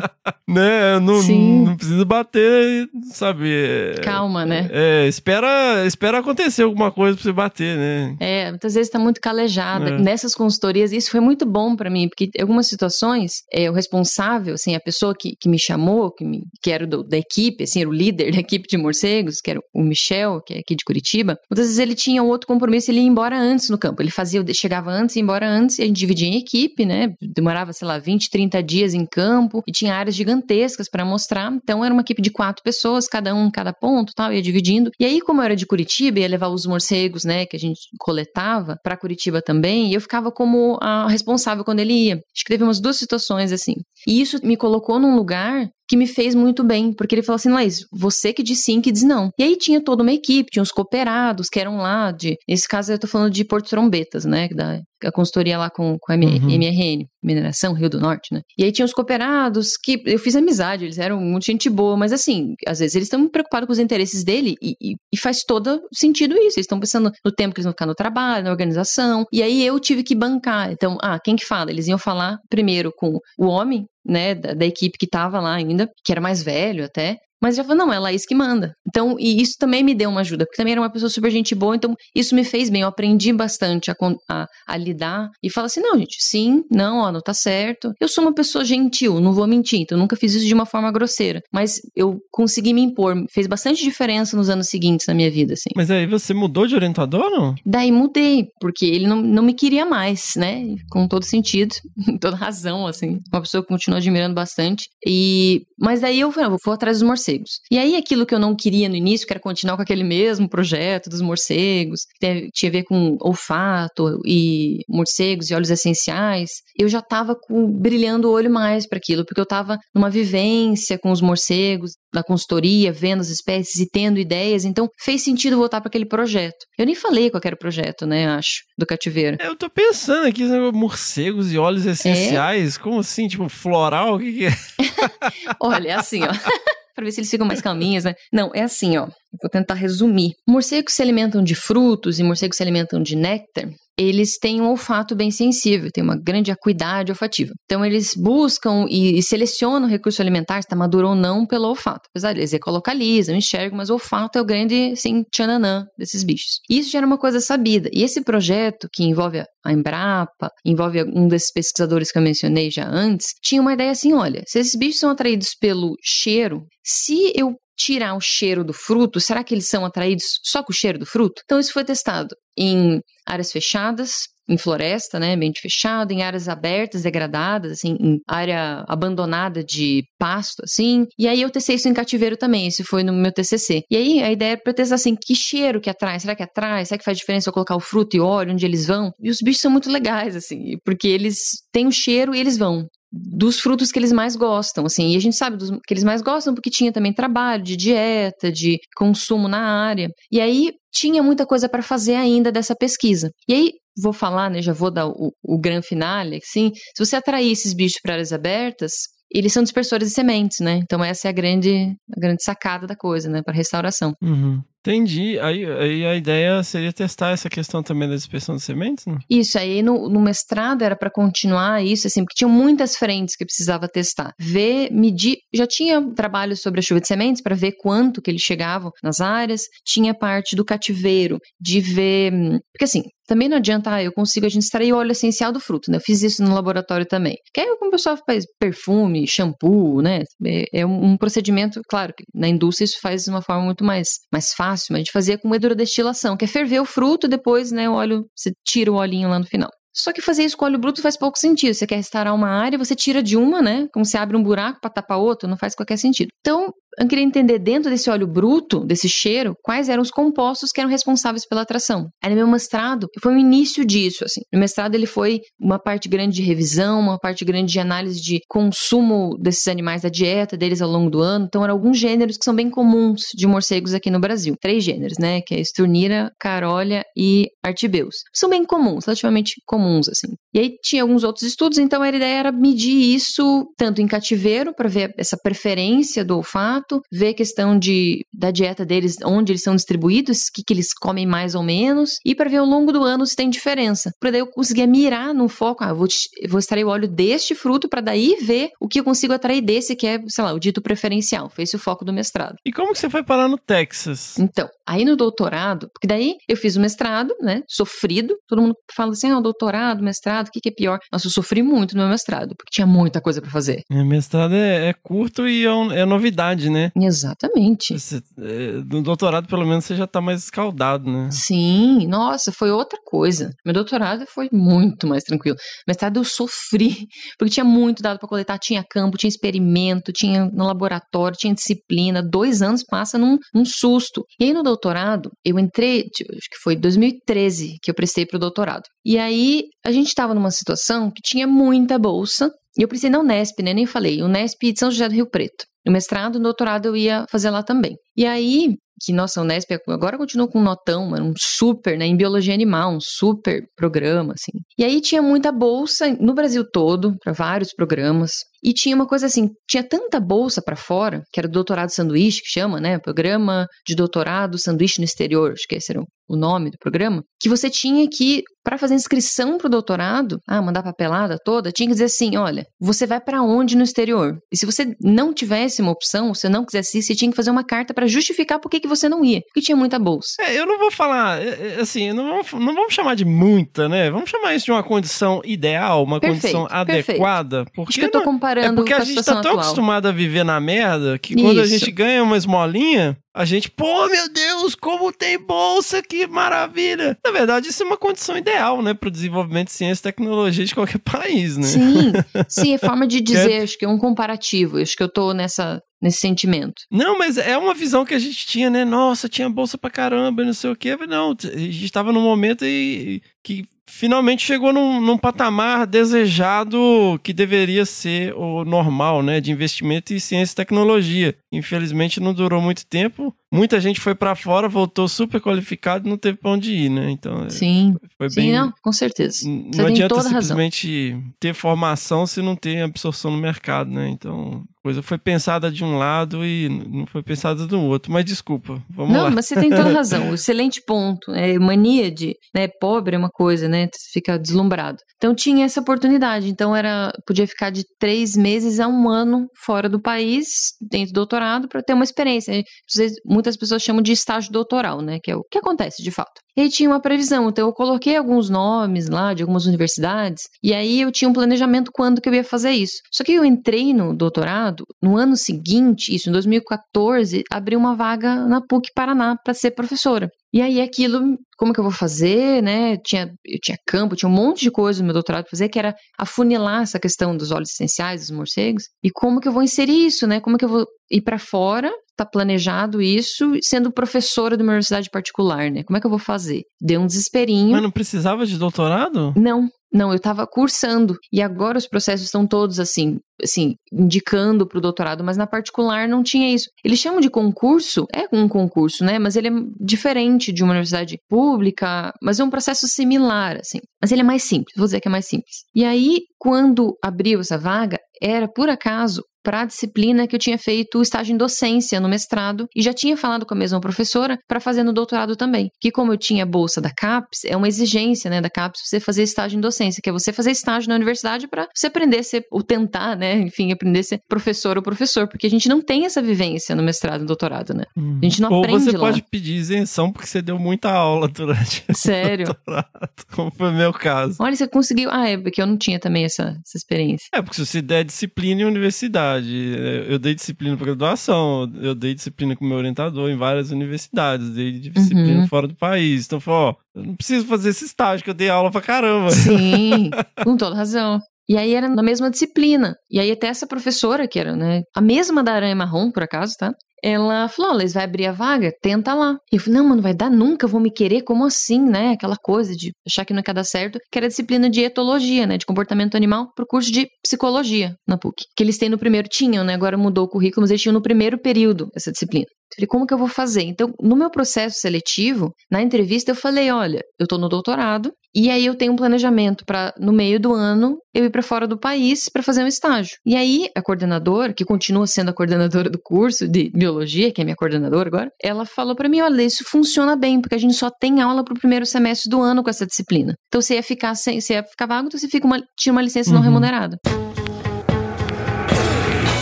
né? Não, sim. não precisa bater, sabe? É, Calma, né? É, espera, espera acontecer alguma coisa pra você bater, né? É, muitas vezes tá muito calejada. É. Nessas consultorias, isso foi muito bom para mim, porque em algumas situações, é, o responsável, assim, a pessoa que, que me chamou, que, me, que era do, da equipe, assim, era o líder da equipe de morcegos, que era o Michel, que é aqui de Curitiba, muitas vezes ele tinha outro compromisso, ele ia embora antes no campo. Ele ele fazia, chegava antes, ia embora antes, e a gente dividia em equipe, né? Demorava, sei lá, 20, 30 dias em campo e tinha áreas gigantescas para mostrar. Então era uma equipe de quatro pessoas, cada um, cada ponto, tal, ia dividindo. E aí, como eu era de Curitiba, ia levar os morcegos, né, que a gente coletava para Curitiba também, e eu ficava como a responsável quando ele ia. Acho que teve umas duas situações assim. E isso me colocou num lugar que me fez muito bem, porque ele falou assim: mas você que diz sim, que diz não. E aí tinha toda uma equipe, tinha uns cooperados que eram lá de. Nesse caso eu tô falando de Porto Trombetas, né? Da a consultoria lá com, com a MRN, uhum. Mineração Rio do Norte, né? E aí tinha os cooperados que eu fiz amizade, eles eram muito gente boa, mas assim, às vezes eles estão preocupados com os interesses dele e, e, e faz todo sentido isso. Eles estão pensando no tempo que eles vão ficar no trabalho, na organização. E aí eu tive que bancar. Então, ah, quem que fala? Eles iam falar primeiro com o homem né, da, da, equipe que estava lá ainda, que era mais velho até, mas já falou, não, é a Laís que manda. Então, e isso também me deu uma ajuda, porque também era uma pessoa super gente boa, então isso me fez bem. Eu aprendi bastante a, a, a lidar e falar assim: não, gente, sim, não, ó, não tá certo. Eu sou uma pessoa gentil, não vou mentir, então eu nunca fiz isso de uma forma grosseira. Mas eu consegui me impor, fez bastante diferença nos anos seguintes na minha vida, assim. Mas aí você mudou de orientador, não? Daí mudei, porque ele não, não me queria mais, né? Com todo sentido, toda razão, assim. Uma pessoa que continua admirando bastante. E... Mas daí eu falei: ah, vou atrás dos morcegos morcegos. E aí aquilo que eu não queria no início, que era continuar com aquele mesmo projeto dos morcegos, que tinha a ver com olfato e morcegos e óleos essenciais, eu já estava brilhando o olho mais para aquilo, porque eu estava numa vivência com os morcegos, na consultoria, vendo as espécies e tendo ideias, então fez sentido voltar para aquele projeto. Eu nem falei qual era o projeto, né, acho, do cativeiro. Eu tô pensando aqui, morcegos e óleos é? essenciais, é? como assim? Tipo, floral, o que, que é? Olha, assim, ó. para ver se eles ficam mais calminhos, né? Não, é assim, ó vou tentar resumir. Morcegos que se alimentam de frutos e morcegos que se alimentam de néctar, eles têm um olfato bem sensível, têm uma grande acuidade olfativa. Então, eles buscam e selecionam o recurso alimentar, se está maduro ou não, pelo olfato. Apesar deles ecolocalizam, enxergam, mas o olfato é o grande, assim, tchananã desses bichos. Isso já era uma coisa sabida. E esse projeto, que envolve a Embrapa, envolve um desses pesquisadores que eu mencionei já antes, tinha uma ideia assim: olha, se esses bichos são atraídos pelo cheiro, se eu tirar o cheiro do fruto, será que eles são atraídos só com o cheiro do fruto? Então, isso foi testado em áreas fechadas, em floresta, né, ambiente fechado, em áreas abertas, degradadas, assim, em área abandonada de pasto, assim. E aí eu testei isso em cativeiro também, isso foi no meu TCC. E aí a ideia era pra testar, assim, que cheiro que atrai, será que atrai, será que faz diferença eu colocar o fruto e óleo, onde eles vão? E os bichos são muito legais, assim, porque eles têm o cheiro e eles vão dos frutos que eles mais gostam, assim, e a gente sabe dos, que eles mais gostam porque tinha também trabalho de dieta, de consumo na área. E aí tinha muita coisa para fazer ainda dessa pesquisa. E aí vou falar, né, já vou dar o, o grande finale, assim, se você atrair esses bichos para áreas abertas, eles são dispersores de sementes, né? Então essa é a grande, a grande sacada da coisa, né, para restauração. Uhum. Entendi. Aí, aí, a ideia seria testar essa questão também da dispersão de sementes, né? Isso, aí no, no mestrado era para continuar isso, assim, porque tinha muitas frentes que precisava testar. Ver, medir. Já tinha trabalho sobre a chuva de sementes para ver quanto que eles chegavam nas áreas, tinha parte do cativeiro, de ver. Hum, porque assim, também não adianta, ah, eu consigo, a gente extrair o óleo essencial do fruto, né? Eu fiz isso no laboratório também. Que é como o pessoal faz perfume, shampoo, né? É, é um procedimento, claro, que na indústria isso faz de uma forma muito mais, mais fácil, mas a gente fazia com hidrodestilação, que é ferver o fruto e depois, né, o óleo, você tira o olhinho lá no final. Só que fazer isso com óleo bruto faz pouco sentido. Você quer restaurar uma área, você tira de uma, né? Como se abre um buraco para tapar outro, não faz qualquer sentido. Então, eu queria entender dentro desse óleo bruto, desse cheiro, quais eram os compostos que eram responsáveis pela atração. Aí no meu mestrado, foi o início disso, assim. No mestrado ele foi uma parte grande de revisão, uma parte grande de análise de consumo desses animais, da dieta deles ao longo do ano. Então eram alguns gêneros que são bem comuns de morcegos aqui no Brasil. Três gêneros, né? Que é esturnira, Carolia e artibeus. São bem comuns, relativamente comuns, assim. E aí tinha alguns outros estudos, então a ideia era medir isso tanto em cativeiro, para ver essa preferência do olfato, ver a questão de, da dieta deles, onde eles são distribuídos, o que, que eles comem mais ou menos, e para ver ao longo do ano se tem diferença. Para daí eu conseguir mirar no foco, ah, eu vou, vou extrair o óleo deste fruto, para daí ver o que eu consigo atrair desse, que é, sei lá, o dito preferencial. Foi esse o foco do mestrado. E como que você foi parar no Texas? Então, aí no doutorado, porque daí eu fiz o mestrado, né, sofrido, todo mundo fala assim, ah, doutorado, mestrado, mestrado, o que, que é pior? Nossa, eu sofri muito no meu mestrado, porque tinha muita coisa para fazer. É, mestrado é, é, curto e é, um, é novidade, né? Exatamente. Você, é, no doutorado, pelo menos, você já tá mais escaldado, né? Sim, nossa, foi outra coisa. Meu doutorado foi muito mais tranquilo. Mestrado eu sofri, porque tinha muito dado para coletar, tinha campo, tinha experimento, tinha no laboratório, tinha disciplina. Dois anos passa num, num susto. E aí no doutorado, eu entrei, tipo, acho que foi 2013 que eu prestei pro doutorado. E aí a gente tava estava numa situação que tinha muita bolsa, e eu precisei na Unesp, né? Nem falei, Unesp de São José do Rio Preto. No mestrado, no doutorado eu ia fazer lá também. E aí, que nossa, a Unesp agora continua com um notão, mano, um super, né, em biologia animal, um super programa, assim. E aí tinha muita bolsa no Brasil todo, para vários programas. E tinha uma coisa assim, tinha tanta bolsa para fora, que era o doutorado sanduíche, que chama, né? Programa de doutorado sanduíche no exterior, acho que esse era o nome do programa, que você tinha que, para fazer inscrição para o doutorado, ah, mandar papelada toda, tinha que dizer assim, olha, você vai para onde no exterior? E se você não tivesse uma opção, se não quisesse ir, você tinha que fazer uma carta para justificar por que, que você não ia, porque tinha muita bolsa. É, eu não vou falar, é, é, assim, não vamos, não vamos chamar de muita, né? Vamos chamar isso de uma condição ideal, uma perfeito, condição adequada. Porque Acho que eu tô é comparando é porque a, a gente tá tão atual. acostumado a viver na merda que Isso. quando a gente ganha uma esmolinha, a gente, pô, meu Deus, como tem bolsa, que maravilha! Na verdade, isso é uma condição ideal, né, para o desenvolvimento de ciência e tecnologia de qualquer país, né? Sim, sim, é forma de é dizer, é. acho que é um comparativo, acho que eu tô nessa, nesse sentimento. Não, mas é uma visão que a gente tinha, né? Nossa, tinha bolsa pra caramba, não sei o quê. Mas não, a gente tava num momento e, que finalmente chegou num, num, patamar desejado que deveria ser o normal, né, de investimento em ciência e tecnologia. Infelizmente não durou muito tempo. Muita gente foi para fora, voltou super qualificado, não teve para onde ir, né? Então é, sim, foi sim, bem. Não, com certeza. Você não adianta simplesmente razão. ter formação se não tem absorção no mercado, né? Então coisa foi pensada de um lado e não foi pensada do outro. Mas desculpa, vamos não, lá. Não, mas você tem toda razão. Excelente ponto. É, mania de né, pobre é uma coisa, né? Ficar deslumbrado. Então tinha essa oportunidade. Então era podia ficar de três meses a um ano fora do país, dentro do doutorado, para ter uma experiência. Vezes, muitas pessoas chamam de estágio doutoral, né? Que é o que acontece de fato. E tinha uma previsão, então eu coloquei alguns nomes lá de algumas universidades, e aí eu tinha um planejamento quando que eu ia fazer isso. Só que eu entrei no doutorado no ano seguinte, isso em 2014, abriu uma vaga na PUC Paraná para ser professora. E aí aquilo, como que eu vou fazer, né? tinha, eu tinha campo, tinha um monte de coisa no meu doutorado para fazer, que era afunilar essa questão dos óleos essenciais, dos morcegos. E como que eu vou inserir isso, né? Como que eu vou ir para fora, tá planejado isso, sendo professora de uma universidade particular, né? Como é que eu vou fazer? Deu um desesperinho. Mas não precisava de doutorado? Não, não, eu estava cursando. E agora os processos estão todos assim, assim, indicando para o doutorado, mas na particular não tinha isso. Eles chamam de concurso, é um concurso, né? Mas ele é diferente de uma universidade pública, mas é um processo similar, assim. Mas ele é mais simples, vou dizer que é mais simples. E aí, quando abriu essa vaga, era por acaso para a disciplina que eu tinha feito estágio em docência no mestrado e já tinha falado com a mesma professora para fazer no doutorado também. Que como eu tinha bolsa da CAPES, é uma exigência, né, da CAPES você fazer estágio em docência, que é você fazer estágio na universidade para você aprender a ser, ou tentar, né, enfim, aprender a ser professor ou professor, porque a gente não tem essa vivência no mestrado e doutorado, né? Uhum. A gente não ou aprende você lá. pode pedir isenção porque você deu muita aula durante Sério? o doutorado, como foi o meu caso. Olha, você conseguiu... Ah, é, porque eu não tinha também essa, essa experiência. É, porque se você der disciplina em universidade, né? eu dei disciplina para graduação, eu dei disciplina com meu orientador em várias universidades, dei disciplina uhum. fora do país. Então, falou ó, eu não preciso fazer esse estágio, que eu dei aula pra caramba. Sim, com toda razão. E aí era na mesma disciplina. E aí até essa professora, que era, né, a mesma da Aranha Marrom, por acaso, tá? ela falou: Olha, vai abrir a vaga, tenta lá. E eu falei: Não, mano, vai dar nunca, vou me querer, como assim, né? Aquela coisa de achar que não ia dar certo, que era a disciplina de etologia, né? De comportamento animal, pro curso de psicologia na PUC. Que eles têm no primeiro, tinham, né? Agora mudou o currículo, mas eles tinham no primeiro período essa disciplina. Falei, como que eu vou fazer? Então, no meu processo seletivo, na entrevista, eu falei: olha, eu estou no doutorado e aí eu tenho um planejamento para, no meio do ano, eu ir para fora do país para fazer um estágio. E aí, a coordenadora, que continua sendo a coordenadora do curso de biologia, que é minha coordenadora agora, ela falou para mim: olha, isso funciona bem, porque a gente só tem aula para o primeiro semestre do ano com essa disciplina. Então, você ia ficar, sem, você ia ficar vago, então você fica uma, uma licença uhum. não remunerada.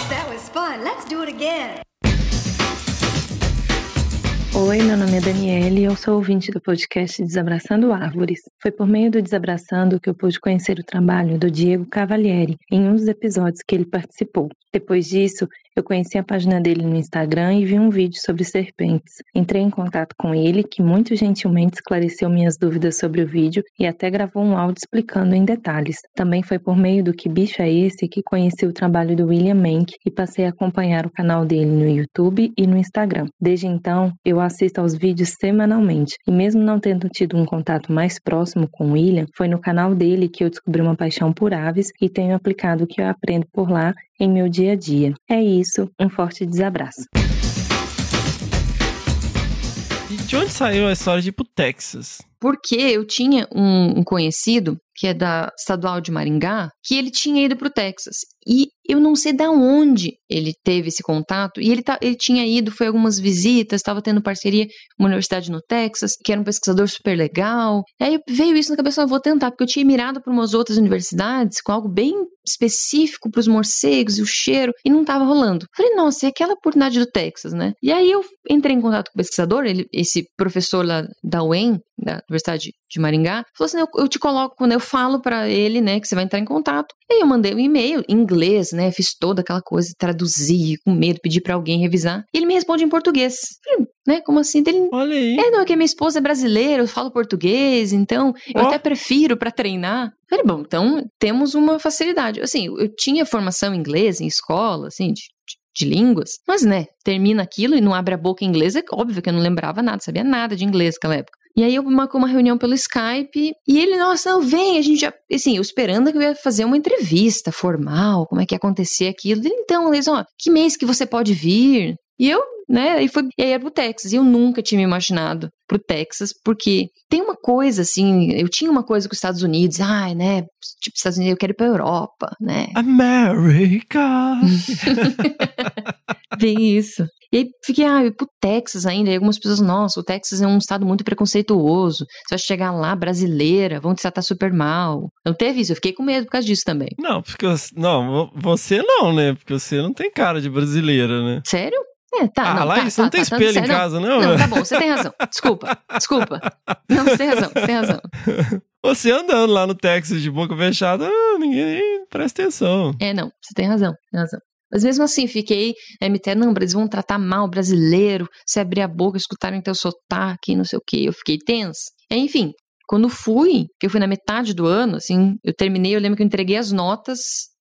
That was fun. Let's do it again. Oi, meu nome é Daniele e eu sou ouvinte do podcast Desabraçando Árvores. Foi por meio do Desabraçando que eu pude conhecer o trabalho do Diego Cavalieri em um dos episódios que ele participou. Depois disso, eu conheci a página dele no Instagram e vi um vídeo sobre serpentes. Entrei em contato com ele, que muito gentilmente esclareceu minhas dúvidas sobre o vídeo e até gravou um áudio explicando em detalhes. Também foi por meio do Que Bicho é Esse que conheci o trabalho do William Menck e passei a acompanhar o canal dele no YouTube e no Instagram. Desde então, eu assisto aos vídeos semanalmente, e mesmo não tendo tido um contato mais próximo com o William, foi no canal dele que eu descobri uma paixão por aves e tenho aplicado o que eu aprendo por lá em meu dia a dia. É isso, um forte desabraço. E de onde saiu a história de ir pro Texas? Porque eu tinha um, conhecido que é da Estadual de Maringá, que ele tinha ido pro Texas. E eu não sei da onde ele teve esse contato. E ele, tá, ele tinha ido, foi algumas visitas, estava tendo parceria uma universidade no Texas, que era um pesquisador super legal. E aí veio isso na cabeça, eu vou tentar, porque eu tinha mirado para umas outras universidades com algo bem específico para os morcegos e o cheiro, e não estava rolando. Falei, nossa, é aquela oportunidade do Texas, né? E aí eu entrei em contato com o pesquisador, ele, esse professor lá da UEM, da Universidade de Maringá, falou assim: eu, eu te coloco, né, eu falo para ele, né, que você vai entrar em contato. E aí eu mandei um e-mail em inglês, né, fiz toda aquela coisa, traduzi com medo, pedi para alguém revisar. E ele me responde em português. Falei, né, como assim? Ele, Olha aí. É, não, é que minha esposa é brasileira, eu falo português, então eu oh. até prefiro para treinar. Falei, bom, então temos uma facilidade. Assim, eu tinha formação em inglês em escola, assim, de, de línguas. Mas, né, termina aquilo e não abre a boca em inglês, é óbvio que eu não lembrava nada, sabia nada de inglês naquela época. E aí eu marcou uma reunião pelo Skype e ele, nossa, não, vem, a gente já. Assim, eu esperando que eu ia fazer uma entrevista formal, como é que ia acontecer aquilo. Ele, então, Leison, que mês que você pode vir? E eu né? E, foi, e aí era pro Texas. E eu nunca tinha me imaginado pro Texas, porque tem uma coisa assim, eu tinha uma coisa com os Estados Unidos, ai, né? Tipo, Estados Unidos, eu quero ir pra Europa, né? America! Bem isso. E aí fiquei, ah, pro Texas ainda. E algumas pessoas, nossa, o Texas é um estado muito preconceituoso. Você vai chegar lá, brasileira, vão te tratar super mal. Não teve isso, eu fiquei com medo por causa disso também. Não, porque eu, não, você não, né? Porque você não tem cara de brasileira, né? Sério? É, tá. Ah, não, tá, não tá, tem tá, espelho em casa, não? Não, tá bom, você tem razão. Desculpa, desculpa. Não, você tem razão, você tem razão. Você andando lá no Texas de boca fechada, ah, ninguém nem presta atenção. É, não, você tem razão, tem razão. Mas mesmo assim, fiquei, né, me ter, não, eles vão tratar mal o brasileiro, se abrir a boca, escutarem teu então sotaque, não sei o quê. Eu fiquei tenso é, Enfim, quando fui, que eu fui na metade do ano, assim, eu terminei, eu lembro que eu entreguei as notas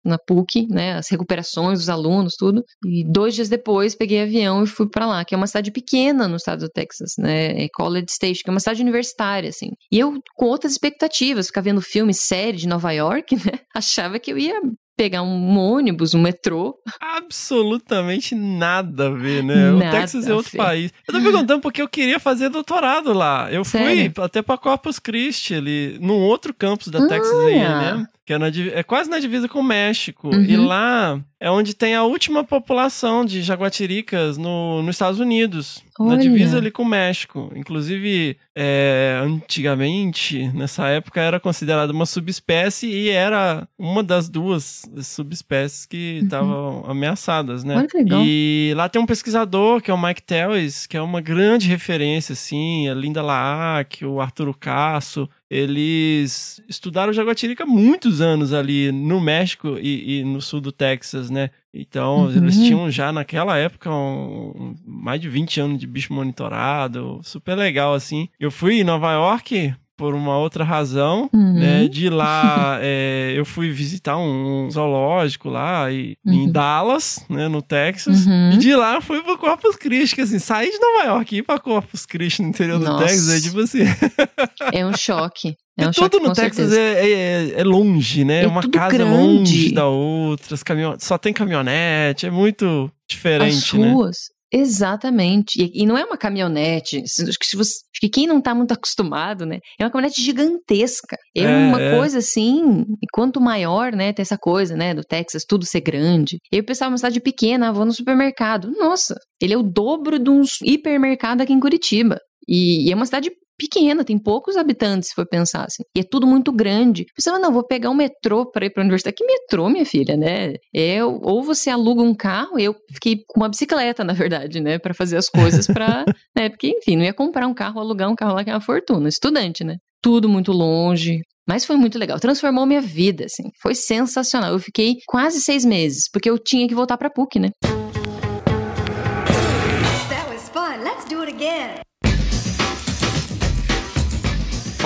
na PUC, né, as recuperações dos alunos, tudo. E dois dias depois peguei avião e fui para lá, que é uma cidade pequena no estado do Texas, né, é College Station, que é uma cidade universitária, assim. E eu com outras expectativas, ficar vendo filme, série de Nova York, né, achava que eu ia pegar um ônibus, um metrô. Absolutamente nada a ver, né? Nada o Texas é outro país. Eu tô perguntando porque eu queria fazer doutorado lá. Eu Sério? fui até para Corpus Christi ali, num outro campus da ah, Texas aí, né? que é, na, é quase na divisa com o México. Uhum. E lá é onde tem a última população de jaguatiricas no, nos Estados Unidos. Olha. Na divisa ali com o México. Inclusive, é, antigamente, nessa época, era considerada uma subespécie e era uma das duas subespécies que uhum. estavam uhum. ameaçadas, né? Olha que legal. E lá tem um pesquisador, que é o Mike Telles, que é uma grande referência, assim, a Linda Laak, o Arturo Casso, eles estudaram jaguatirica muitos anos ali no México e, e no sul do Texas, né? Então, uhum. eles tinham já naquela época um, mais de 20 anos de bicho monitorado, super legal assim. Eu fui em Nova York por uma outra razão, né? uhum. né? De lá é, eu fui visitar um zoológico lá e, uhum. em Dallas, né, no Texas. Uhum. E de lá eu fui pro Corpus Christi, que assim, saí de Nova York e ir pra Corpus Christi no interior Nossa. do Texas, é tipo assim. é um choque. É um tudo choque, no Texas é, é, é, longe, né? É uma casa grande. longe da outra, caminhon... só tem caminhonete, é muito diferente, As né? ruas, Exatamente. E, e, não é uma caminhonete. Acho que, se você, acho que quem não está muito acostumado, né? É uma caminhonete gigantesca. É, é uma é. coisa assim. E quanto maior, né? Tem essa coisa, né? Do Texas, tudo ser grande. Eu pensava é uma cidade pequena, vou no supermercado. Nossa, ele é o dobro de um hipermercado aqui em Curitiba. E, e é uma cidade pequena, tem poucos habitantes, se for pensar assim. E é tudo muito grande. Pensando, não, vou pegar um metrô para ir para a universidade. Que metrô, minha filha, né? É, ou você aluga um carro, eu fiquei com uma bicicleta, na verdade, né, para fazer as coisas para, né, porque enfim, não ia comprar um carro, alugar um carro lá que é uma fortuna, estudante, né? Tudo muito longe, mas foi muito legal, transformou minha vida, assim, foi sensacional. Eu fiquei quase seis meses, porque eu tinha que voltar para PUC, né?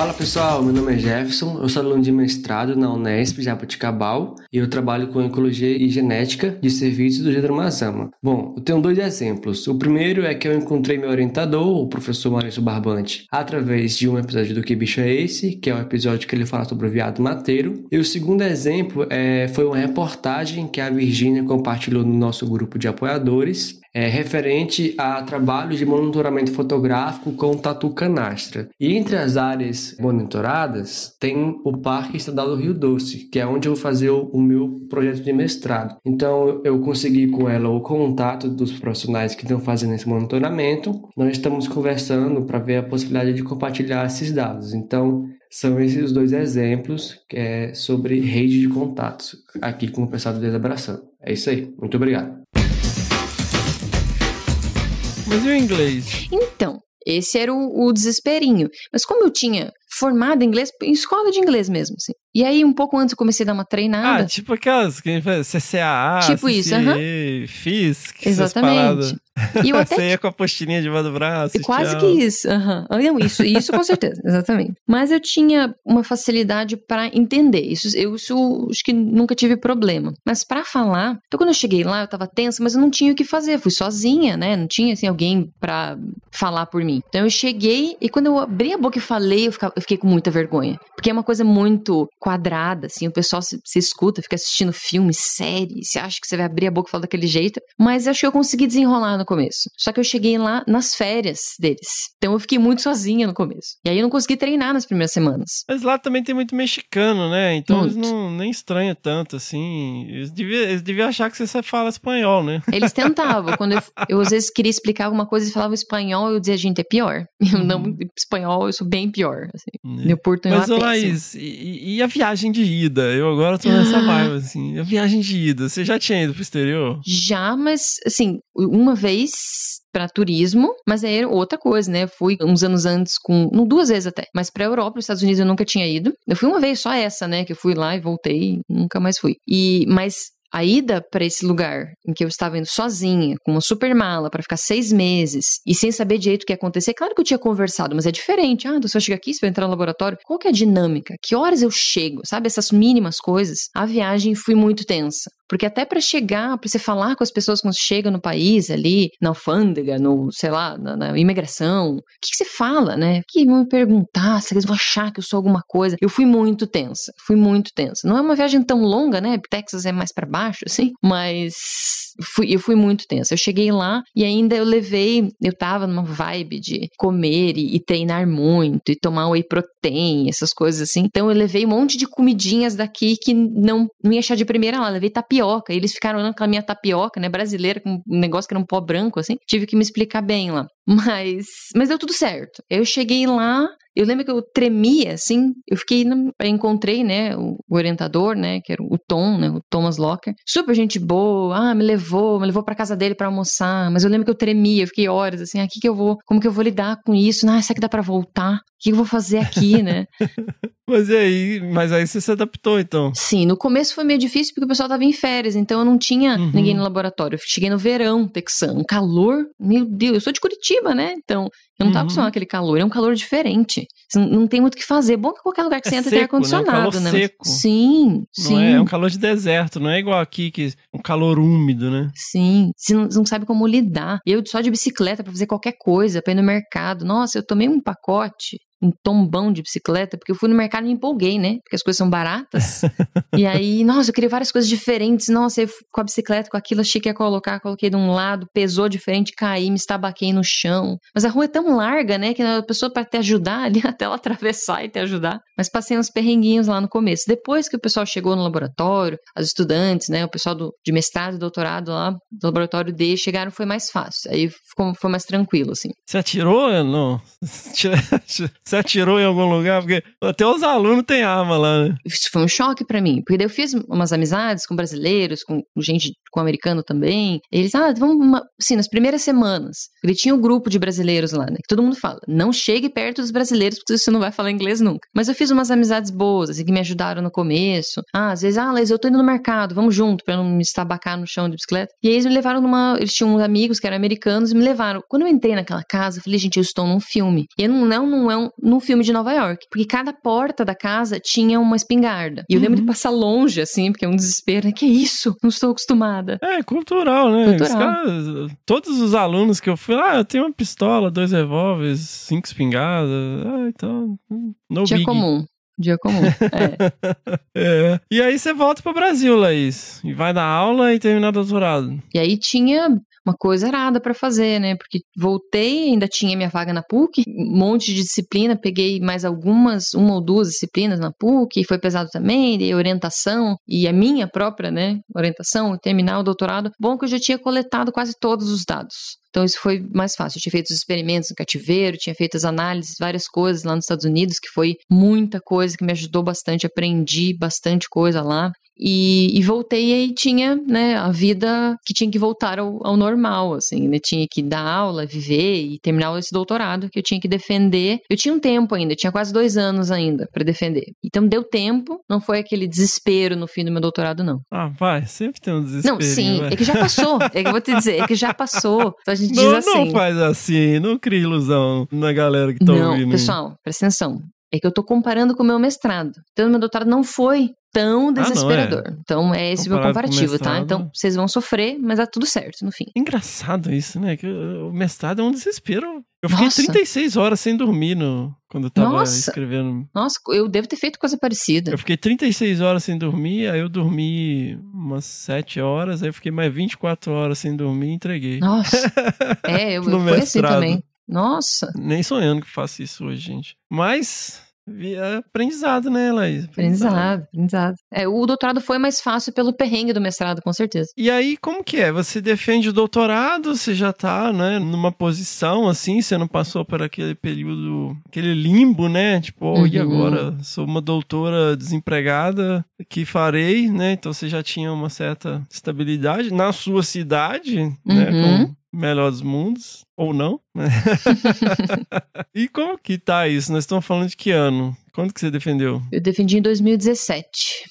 Fala pessoal, meu nome é Jefferson, eu sou aluno de mestrado na Unesp Jabuticabal e eu trabalho com ecologia e genética de serviços do Mazama. Bom, eu tenho dois exemplos. O primeiro é que eu encontrei meu orientador, o professor Maurício Barbante, através de um episódio do Que Bicho é Esse, que é o um episódio que ele fala sobre o viado mateiro. E o segundo exemplo é, foi uma reportagem que a Virgínia compartilhou no nosso grupo de apoiadores é, referente a trabalhos de monitoramento fotográfico com tatu canastra. E entre as áreas monitoradas tem o Parque Estadual do Rio Doce, que é onde eu vou fazer o, o meu projeto de mestrado. Então eu consegui com ela o contato dos profissionais que estão fazendo esse monitoramento. Nós estamos conversando para ver a possibilidade de compartilhar esses dados. Então são esses dois exemplos que é sobre rede de contatos aqui com o pessoal do Desabração. É isso aí. Muito obrigado. Mas e o inglês? Então, esse era o, o desesperinho. Mas como eu tinha formada em inglês, em escola de inglês mesmo, assim. E aí, um pouco antes, eu comecei a dar uma treinada. Ah, tipo aquelas que a gente faz, CCAA, tipo CCA, isso, uh -huh. FISC, Exatamente. E eu até... Você ia com a postinha debaixo do braço. Quase que isso. Uhum. Não, isso, isso com certeza, exatamente. Mas eu tinha uma facilidade para entender. Isso, eu isso, acho que nunca tive problema. Mas para falar, então quando eu cheguei lá, eu tava tensa, mas eu não tinha o que fazer. Eu fui sozinha, né? Não tinha assim alguém para falar por mim. Então eu cheguei e quando eu abri a boca e falei, eu, ficava, eu fiquei com muita vergonha. Porque é uma coisa muito quadrada, assim, o pessoal se, se escuta, fica assistindo filme, série, você acha que você vai abrir a boca e falar daquele jeito. Mas acho que eu consegui desenrolar no começo. Só que eu cheguei lá nas férias deles. Então eu fiquei muito sozinha no começo. E aí eu não consegui treinar nas primeiras semanas. Mas lá também tem muito mexicano, né? Então muito. eles não, nem estranham tanto, assim. Eles deviam, eles deviam achar que você fala espanhol, né? Eles tentavam. Quando eu, eu às vezes queria explicar alguma coisa e falava espanhol, eu dizia, gente, é pior. Eu não, uhum. espanhol eu sou bem pior. Assim. Né? É mas, ô Laís, e, e, a viagem de ida? Eu agora tô nessa ah. vibe, assim. A viagem de ida, você já tinha ido pro exterior? Já, mas, assim, uma vez para turismo, mas aí era outra coisa, né? fui uns anos antes com, não duas vezes até, mas para Europa, os Estados Unidos eu nunca tinha ido. Eu fui uma vez só essa, né, que eu fui lá e voltei, nunca mais fui. E mas a ida para esse lugar em que eu estava indo sozinha, com uma super mala, para ficar seis meses e sem saber direito o que ia acontecer, claro que eu tinha conversado, mas é diferente. Ah, então se eu chegar aqui, você eu entrar no laboratório, qual que é a dinâmica? Que horas eu chego? Sabe, essas mínimas coisas. A viagem foi muito tensa. Porque até para chegar, para você falar com as pessoas quando chega no país ali, na alfândega, no, sei lá, na, na imigração, o que, que, você fala, né? Que vão me perguntar, que eles vão achar que eu sou alguma coisa. Eu fui muito tensa, fui muito tensa. Não é uma viagem tão longa, né? Texas é mais para baixo, assim, mas fui, eu fui muito tensa. Eu cheguei lá e ainda eu levei, eu tava numa vibe de comer e, e treinar muito e tomar whey protein, essas coisas assim. Então eu levei um monte de comidinhas daqui que não, não ia achar de primeira lá, levei tapioca tapioca. E eles ficaram olhando aquela minha tapioca, né, brasileira, com um negócio que era um pó branco, assim. Tive que me explicar bem lá. Mas, mas deu tudo certo. Eu cheguei lá, eu lembro que eu tremia, assim, eu fiquei, encontrei, né, o, orientador, né, que era o Tom, né, o Thomas Locker, super gente boa, ah, me levou, me levou pra casa dele para almoçar, mas eu lembro que eu tremia, eu fiquei horas, assim, aqui ah, que eu vou, como que eu vou lidar com isso, ah, será que dá para voltar? O que eu vou fazer aqui, né? Mas aí, mas aí você se adaptou, então? Sim, no começo foi meio difícil porque o pessoal tava em férias, então eu não tinha uhum. ninguém no laboratório. Eu cheguei no verão texano, um calor, meu Deus, eu sou de Curitiba, né? Então, eu não tava uhum. acostumado àquele calor, é um calor diferente. Não tem muito o que fazer. É bom que qualquer lugar que é você entra seco, tem ar-condicionado, né? Um calor né? Seco. Sim, sim. É, é, um calor de deserto, não é igual aqui, que um calor úmido, né? Sim. Você não, você não sabe como lidar. Eu só de bicicleta para fazer qualquer coisa, pra ir no mercado. Nossa, eu tomei um pacote um tombão de bicicleta, porque eu fui no mercado e me empolguei, né? Porque as coisas são baratas. e aí, nossa, eu queria várias coisas diferentes. Nossa, eu com a bicicleta, com aquilo, achei que ia colocar, coloquei de um lado, pesou diferente, caí, me estabaquei no chão. Mas a rua é tão larga, né? Que a pessoa, para te ajudar ali, até ela atravessar e te ajudar. Mas passei uns perrenguinhos lá no começo. Depois que o pessoal chegou no laboratório, as estudantes, né? O pessoal do, de mestrado e doutorado lá, do laboratório D, chegaram, foi mais fácil. Aí ficou, foi mais tranquilo, assim. Você atirou? Não. Você atirou em algum lugar? Porque até os alunos têm arma lá, né? Isso foi um choque para mim. Porque daí eu fiz umas amizades com brasileiros, com gente, com americano também. Eles, ah, vamos, uma... assim, nas primeiras semanas. Ele tinha um grupo de brasileiros lá, né? Que todo mundo fala, não chegue perto dos brasileiros porque você não vai falar inglês nunca. Mas eu fiz umas amizades boas, assim, que me ajudaram no começo. Ah, às vezes, ah, Laís, eu tô indo no mercado, vamos junto pra não me estabacar no chão de bicicleta. E aí eles me levaram numa. Eles tinham uns amigos que eram americanos e me levaram. Quando eu entrei naquela casa, eu falei, gente, eu estou num filme. E não, não, não é um num filme de Nova York. Porque cada porta da casa tinha uma espingarda. E eu uhum. lembro de uhum. passar longe, assim, porque é um desespero, né? Que isso? Não estou acostumada. É, cultural, né? Cultural. caras, todos os alunos que eu fui lá, ah, eu tenho uma pistola, dois revólveres, cinco espingardas. Ah, então. No Tinha big. comum. Dia comum. É. é. E aí você volta pro Brasil, Laís. E vai dar aula e terminar doutorado. E aí tinha uma coisa errada para fazer, né? Porque voltei, ainda tinha minha vaga na PUC, um monte de disciplina, peguei mais algumas, uma ou duas disciplinas na PUC, e foi pesado também, dei orientação e a minha própria, né, orientação, terminar o doutorado. Bom que eu já tinha coletado quase todos os dados. Então isso foi mais fácil. Eu tinha feito os experimentos no cativeiro, tinha feito as análises, várias coisas lá nos Estados Unidos, que foi muita coisa que me ajudou bastante, aprendi bastante coisa lá. E, e, voltei e tinha né, a vida que tinha que voltar ao, ao normal, assim, né? Tinha que dar aula, viver e terminar esse doutorado que eu tinha que defender. Eu tinha um tempo ainda, tinha quase dois anos ainda para defender. Então deu tempo, não foi aquele desespero no fim do meu doutorado, não. Ah, pai, sempre tem um desespero. Não, sim, é que já passou. É que eu vou te dizer, é que já passou. Então a gente não, diz assim. Não faz assim, não cria ilusão na galera que tá não, ouvindo. Pessoal, presta atenção. É que eu estou comparando com o meu mestrado. Então, meu doutorado não foi tão ah, é. desesperador. Ah, é. Então, é esse Comparado meu comparativo, com tá? Então, vocês vão sofrer, mas tá tudo certo, no fim. Engraçado isso, né? Que uh, o mestrado é um desespero. Eu fiquei Nossa. 36 horas sem dormir no, quando eu tava Nossa. escrevendo. Nossa, eu devo ter feito coisa parecida. Eu fiquei 36 horas sem dormir, aí eu dormi umas 7 horas, aí eu fiquei mais 24 horas sem dormir e entreguei. Nossa. É, eu, eu fui assim também. Nossa! Nem sonhando que faço isso hoje, gente. Mas Via é aprendizado, né, Laís? Aprendizado, aprendizado. aprendizado. É, o doutorado foi mais fácil pelo perrengue do mestrado, com certeza. E aí, como que é? Você defende o doutorado, você já tá, né, numa posição assim, você não passou por aquele período, aquele limbo, né? Tipo, oh, uhum. e agora? Sou uma doutora desempregada, que farei, né? Então você já tinha uma certa estabilidade na sua cidade, né, uhum. né? melhor dos mundos, ou não. Né? e como que tá isso? Nós estamos falando de que ano? Quando que você defendeu? Eu defendi em 2017.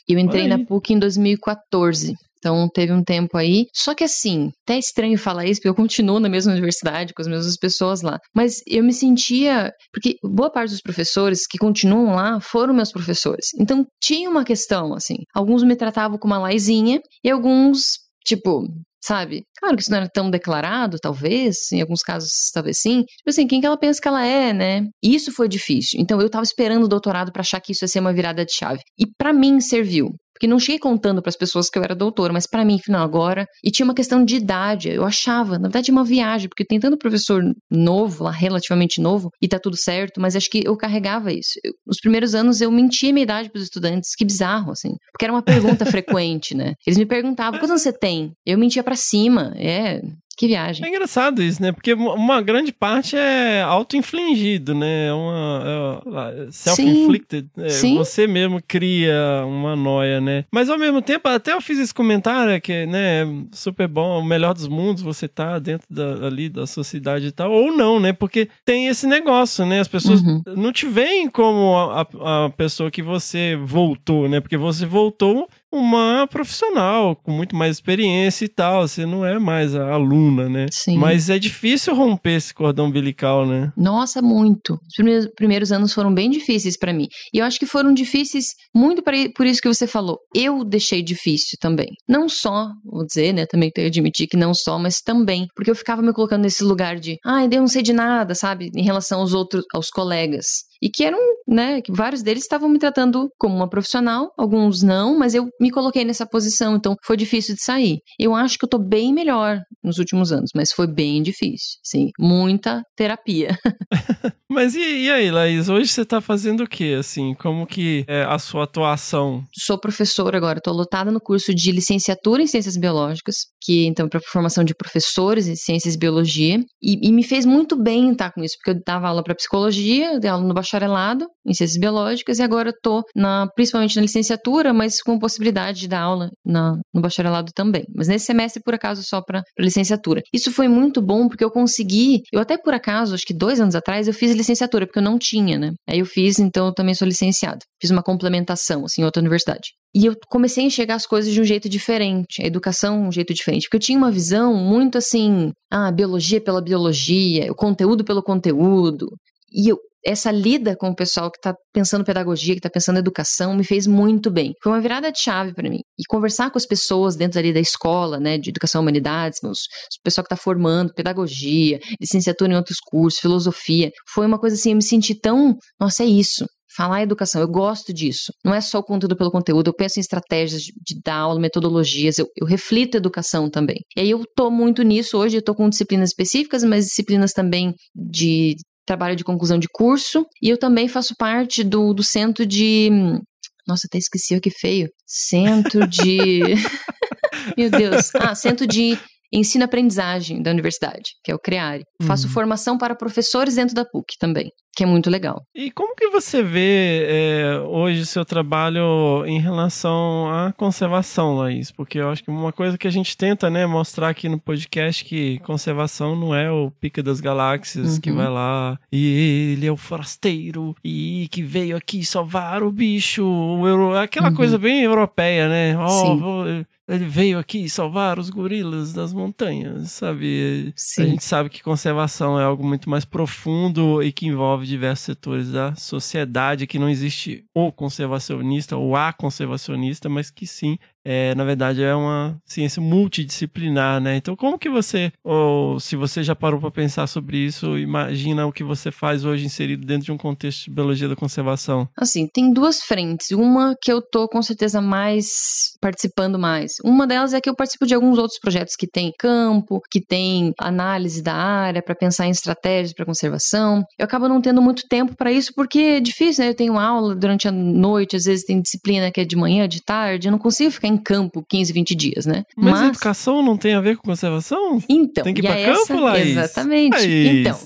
Eu entrei na PUC em 2014. Então teve um tempo aí. Só que assim, até é estranho falar isso, porque eu continuo na mesma universidade, com as mesmas pessoas lá. Mas eu me sentia. Porque boa parte dos professores que continuam lá foram meus professores. Então tinha uma questão, assim. Alguns me tratavam com uma laizinha e alguns tipo, sabe? Claro que isso não era tão declarado, talvez, em alguns casos, talvez sim. Tipo assim, quem que ela pensa que ela é, né? isso foi difícil. Então eu tava esperando o doutorado para achar que isso ia ser uma virada de chave. E para mim serviu, porque não cheguei contando para as pessoas que eu era doutora, mas para mim, afinal, agora. E tinha uma questão de idade. Eu achava, na verdade, uma viagem, porque tem tanto professor novo, lá relativamente novo, e tá tudo certo, mas acho que eu carregava isso. Eu, nos primeiros anos eu mentia minha idade para os estudantes, que bizarro, assim. Porque era uma pergunta frequente, né? Eles me perguntavam, quantos anos você tem? Eu mentia para cima, é, que viagem. É engraçado isso, né? Porque uma grande parte é auto-infligido, né? É uma, é self-inflicted. É, você mesmo cria uma noia, né? Mas ao mesmo tempo, até eu fiz esse comentário que, né, é super bom, é o melhor dos mundos, você tá dentro da, ali da sociedade e tal, ou não, né? Porque tem esse negócio, né? As pessoas uhum. não te veem como a, a, a pessoa que você voltou, né? Porque você voltou uma profissional com muito mais experiência e tal. Você não é mais a aluna, né? Sim. Mas é difícil romper esse cordão umbilical, né? Nossa, muito. Os primeiros, primeiros anos foram bem difíceis para mim. E eu acho que foram difíceis muito pra, por isso que você falou. Eu deixei difícil também. Não só, vou dizer, né? Também tenho que admitir que não só, mas também. Porque eu ficava me colocando nesse lugar de, ai, ah, eu não sei de nada, sabe? Em relação aos outros, aos colegas e que eram, né, que vários deles estavam me tratando como uma profissional, alguns não, mas eu me coloquei nessa posição, então foi difícil de sair. Eu acho que eu tô bem melhor nos últimos anos, mas foi bem difícil, sim, muita terapia. mas e, e, aí, Laís, hoje você tá fazendo o que, assim, como que é a sua atuação? Sou professora agora, tô lotada no curso de licenciatura em ciências biológicas, que então é para formação de professores em ciências e biologia, e, e me fez muito bem estar tá com isso, porque eu dava aula para psicologia, eu dei aula no bacharelado em ciências biológicas e agora estou na, principalmente na licenciatura, mas com possibilidade de dar aula na, no bacharelado também. Mas nesse semestre, por acaso, só para licenciatura. Isso foi muito bom porque eu consegui, eu até por acaso, acho que dois anos atrás, eu fiz licenciatura, porque eu não tinha, né? Aí eu fiz, então eu também sou licenciado Fiz uma complementação, assim, em outra universidade. E eu comecei a enxergar as coisas de um jeito diferente, a educação um jeito diferente, porque eu tinha uma visão muito assim, ah, biologia pela biologia, o conteúdo pelo conteúdo. E eu essa lida com o pessoal que está pensando pedagogia, que está pensando educação, me fez muito bem. Foi uma virada de chave para mim. E conversar com as pessoas dentro ali da escola, né, de educação e humanidades, o pessoal que está formando pedagogia, licenciatura em outros cursos, filosofia, foi uma coisa assim, eu me senti tão, nossa, é isso. Falar educação, eu gosto disso. Não é só o conteúdo pelo conteúdo, eu penso em estratégias de, de dar aula, metodologias, eu, eu reflito educação também. E aí eu tô muito nisso hoje, eu tô com disciplinas específicas, mas disciplinas também de trabalho de conclusão de curso. E eu também faço parte do, do centro de. Nossa, até esqueci o que feio. Centro de. Meu Deus. Ah, centro de ensino-aprendizagem da universidade, que é o CREARE. Uhum. Faço formação para professores dentro da PUC também, que é muito legal. E como que você vê é, hoje o seu trabalho em relação à conservação, Laís? Porque eu acho que uma coisa que a gente tenta né, mostrar aqui no podcast que conservação não é o pica das galáxias uhum. que vai lá e ele é o forasteiro e que veio aqui salvar o bicho, o euro... aquela uhum. coisa bem europeia, né? Oh, ele veio aqui salvar os gorilas das montanhas, sabe? Sim. A gente sabe que conservação é algo muito mais profundo e que envolve diversos setores da sociedade, que não existe o conservacionista ou a conservacionista, mas que sim é, na verdade, é uma ciência multidisciplinar, né? Então, como que você, ou se você já parou para pensar sobre isso, imagina o que você faz hoje inserido dentro de um contexto de biologia da conservação? Assim, tem duas frentes. Uma que eu tô com certeza mais participando mais. Uma delas é que eu participo de alguns outros projetos que tem campo, que tem análise da área para pensar em estratégias para conservação. Eu acabo não tendo muito tempo para isso porque é difícil, né? Eu tenho aula durante a noite, às vezes tem disciplina que é de manhã, de tarde, eu não consigo ficar em campo 15, 20 dias, né? Mas, Mas... educação não tem a ver com conservação? Então, tem que ir pra é campo, essa... Laís? Exatamente. Laís. É então,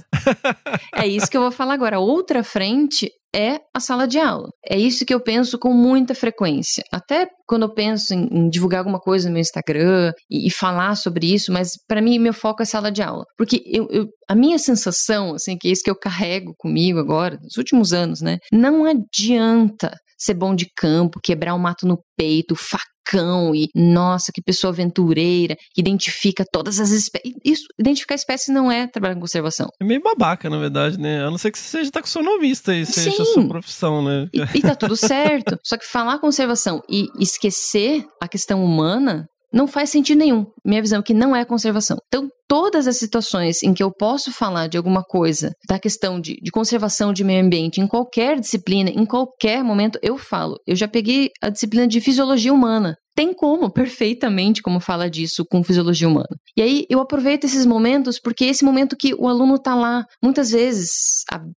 é isso que eu vou falar agora. outra frente é a sala de aula. É isso que eu penso com muita frequência. Até quando eu penso em, em divulgar alguma coisa no meu Instagram e, e falar sobre isso, mas para mim meu foco é sala de aula, porque eu, eu, a minha sensação, assim, que é isso que eu carrego comigo agora, nos últimos anos, né? Não adianta ser bom de campo, quebrar o mato no peito, facão cão e nossa, que pessoa aventureira, que identifica todas as espécies. Isso, identificar espécies não é trabalhar com conservação. É meio babaca, na verdade, né? A não ser que você seja taxonomista e seja Sim. a sua profissão, né? E, e tá tudo certo. Só que falar conservação e esquecer a questão humana não faz sentido nenhum. Minha visão é que não é conservação. Então, todas as situações em que eu posso falar de alguma coisa, da questão de, de, conservação de meio ambiente, em qualquer disciplina, em qualquer momento, eu falo. Eu já peguei a disciplina de fisiologia humana. Tem como, perfeitamente, como fala disso com fisiologia humana. E aí eu aproveito esses momentos porque é esse momento que o aluno está lá, muitas vezes,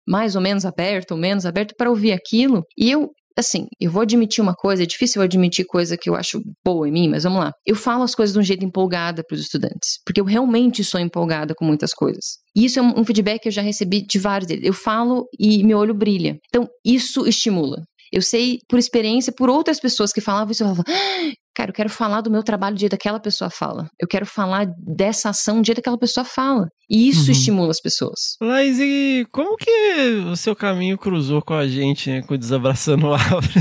mais ou menos aberto, ou menos aberto, para ouvir aquilo, e eu assim, eu vou admitir uma coisa, é difícil eu admitir coisa que eu acho boa em mim, mas vamos lá. Eu falo as coisas de um jeito empolgada para os estudantes, porque eu realmente sou empolgada com muitas coisas. E isso é um feedback que eu já recebi de vários deles. Eu falo e meu olho brilha. Então, isso estimula. Eu sei por experiência, por outras pessoas que falavam isso, eu falava, ah, cara, eu quero falar do meu trabalho do jeito que aquela pessoa fala. Eu quero falar dessa ação do jeito que aquela pessoa fala. E isso uhum. estimula as pessoas. Mas e como que o seu caminho cruzou com a gente, né? Com o Desabraçando Árvores?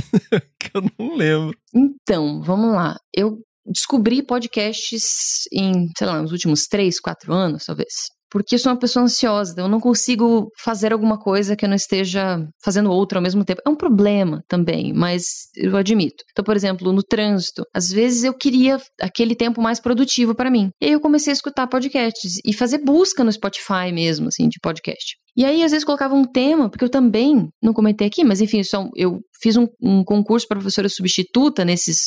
que eu não lembro. Então, vamos lá. Eu descobri podcasts em, sei lá, nos últimos três, quatro anos, talvez porque eu sou uma pessoa ansiosa, eu não consigo fazer alguma coisa que eu não esteja fazendo outra ao mesmo tempo. É um problema também, mas eu admito. Então, por exemplo, no trânsito, às vezes eu queria aquele tempo mais produtivo para mim. E aí eu comecei a escutar podcasts e fazer busca no Spotify mesmo, assim, de podcast. E aí, às vezes, colocava um tema, porque eu também não comentei aqui, mas enfim, só eu fiz um, um concurso para professora substituta nesses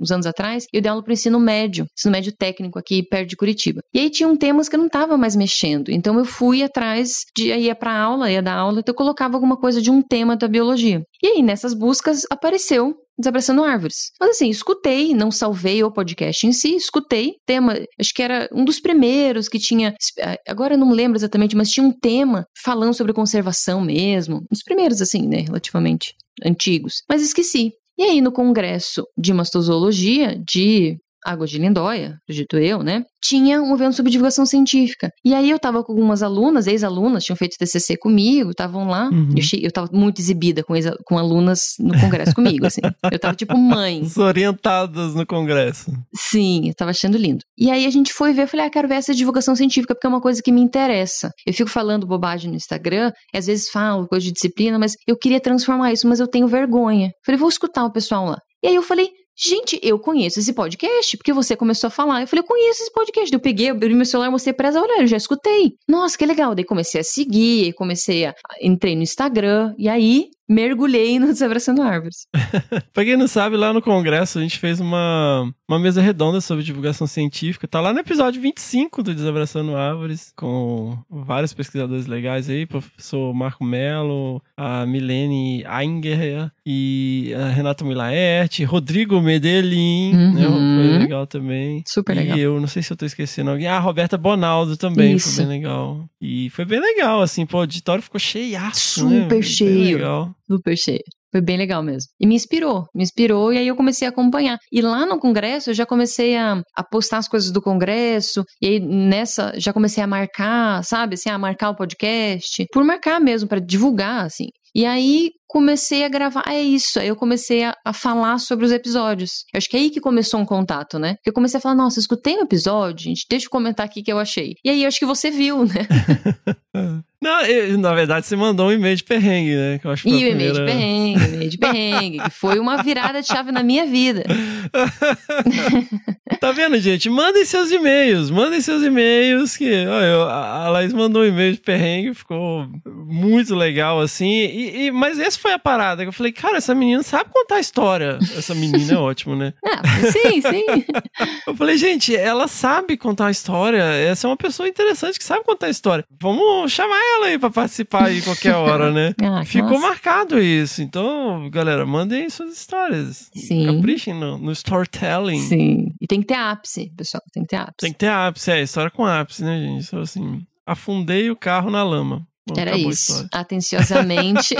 uns anos atrás, eu dei aula para o ensino médio, ensino médio técnico aqui perto de Curitiba. E aí tinham temas que eu não estava mais mexendo. Então eu fui atrás de ia para aula, ia dar aula, então eu colocava alguma coisa de um tema da biologia. E aí nessas buscas apareceu Desabraçando Árvores. Mas assim, escutei, não salvei o podcast em si, escutei. Tema, acho que era um dos primeiros que tinha. Eh, agora não lembro exatamente, mas tinha um tema falando sobre conservação mesmo. Um dos primeiros, assim, né? Relativamente antigos. Mas esqueci. E aí, no congresso de mastozoologia de Água de Lindóia, acredito eu, né? Tinha um evento sobre divulgação científica. E aí eu tava com algumas alunas, ex-alunas, tinham feito TCC comigo, estavam lá. Uhum. Eu, cheguei, eu tava muito exibida com, com alunas no congresso comigo, assim. Eu tava tipo mãe. Orientadas no congresso. Sim, eu tava achando lindo. E aí a gente foi ver, eu falei, ah, quero ver essa divulgação científica, porque é uma coisa que me interessa. Eu fico falando bobagem no Instagram, às vezes falo coisa de disciplina, mas eu queria transformar isso, mas eu tenho vergonha. falei, vou escutar o pessoal lá. E aí eu falei, gente, eu conheço esse podcast, porque você começou a falar. Eu falei, eu conheço esse podcast. Eu peguei, abri meu celular, mostrei pra ela, olha, eu já escutei. Nossa, que legal. Daí comecei a seguir, comecei a... Entrei no Instagram, e aí mergulhei no Desabraçando Árvores. pra quem não sabe, lá no Congresso a gente fez uma, uma mesa redonda sobre divulgação científica. Tá lá no episódio 25 do Desabraçando Árvores, com vários pesquisadores legais aí, professor Marco Melo, a Milene Ainger e a Renata Milaerte, Rodrigo Medellin, uhum. né? Foi uhum. legal também. Super legal. E eu não sei se eu tô esquecendo alguém. Ah, a Roberta Bonaldo também Isso. foi bem legal. E foi bem legal, assim, pô, o auditório ficou cheiaço, né? Super né? cheio. Legal do Perchet. Foi bem legal mesmo. E me inspirou, me inspirou, e aí eu comecei a acompanhar. E lá no Congresso eu já comecei a, a postar as coisas do Congresso, e aí nessa já comecei a marcar, sabe, assim, a marcar o podcast, por marcar mesmo, para divulgar, assim. E aí, comecei a gravar. É isso. Aí eu comecei a, a, falar sobre os episódios. Eu acho que é aí que começou um contato, né? Eu comecei a falar, nossa, escutei um episódio, gente, deixa eu comentar aqui o que eu achei. E aí eu acho que você viu, né? Não, eu, na verdade, você mandou um e-mail de perrengue, né? Que eu acho que e o e-mail primeira... de perrengue, e-mail de perrengue, que foi uma virada de chave na minha vida. tá vendo, gente? Mandem seus e-mails, mandem seus e-mails, que olha, a Laís mandou um e-mail de perrengue, ficou muito legal, assim, e, e mas esse foi a parada. Eu falei, cara, essa menina sabe contar a história. Essa menina é ótima, né? Ah, sim, sim. eu falei, gente, ela sabe contar a história. Essa é uma pessoa interessante que sabe contar a história. Vamos chamar ela aí pra participar aí qualquer hora, né? Ah, Ficou nossa. marcado isso. Então, galera, mandem suas histórias. Sim. Caprichem no, no storytelling. Sim. E tem que ter ápice, pessoal. Tem que ter ápice. Tem que ter ápice, é. História com ápice, né, gente? Então, assim, afundei o carro na lama. Era isso. Atenciosamente.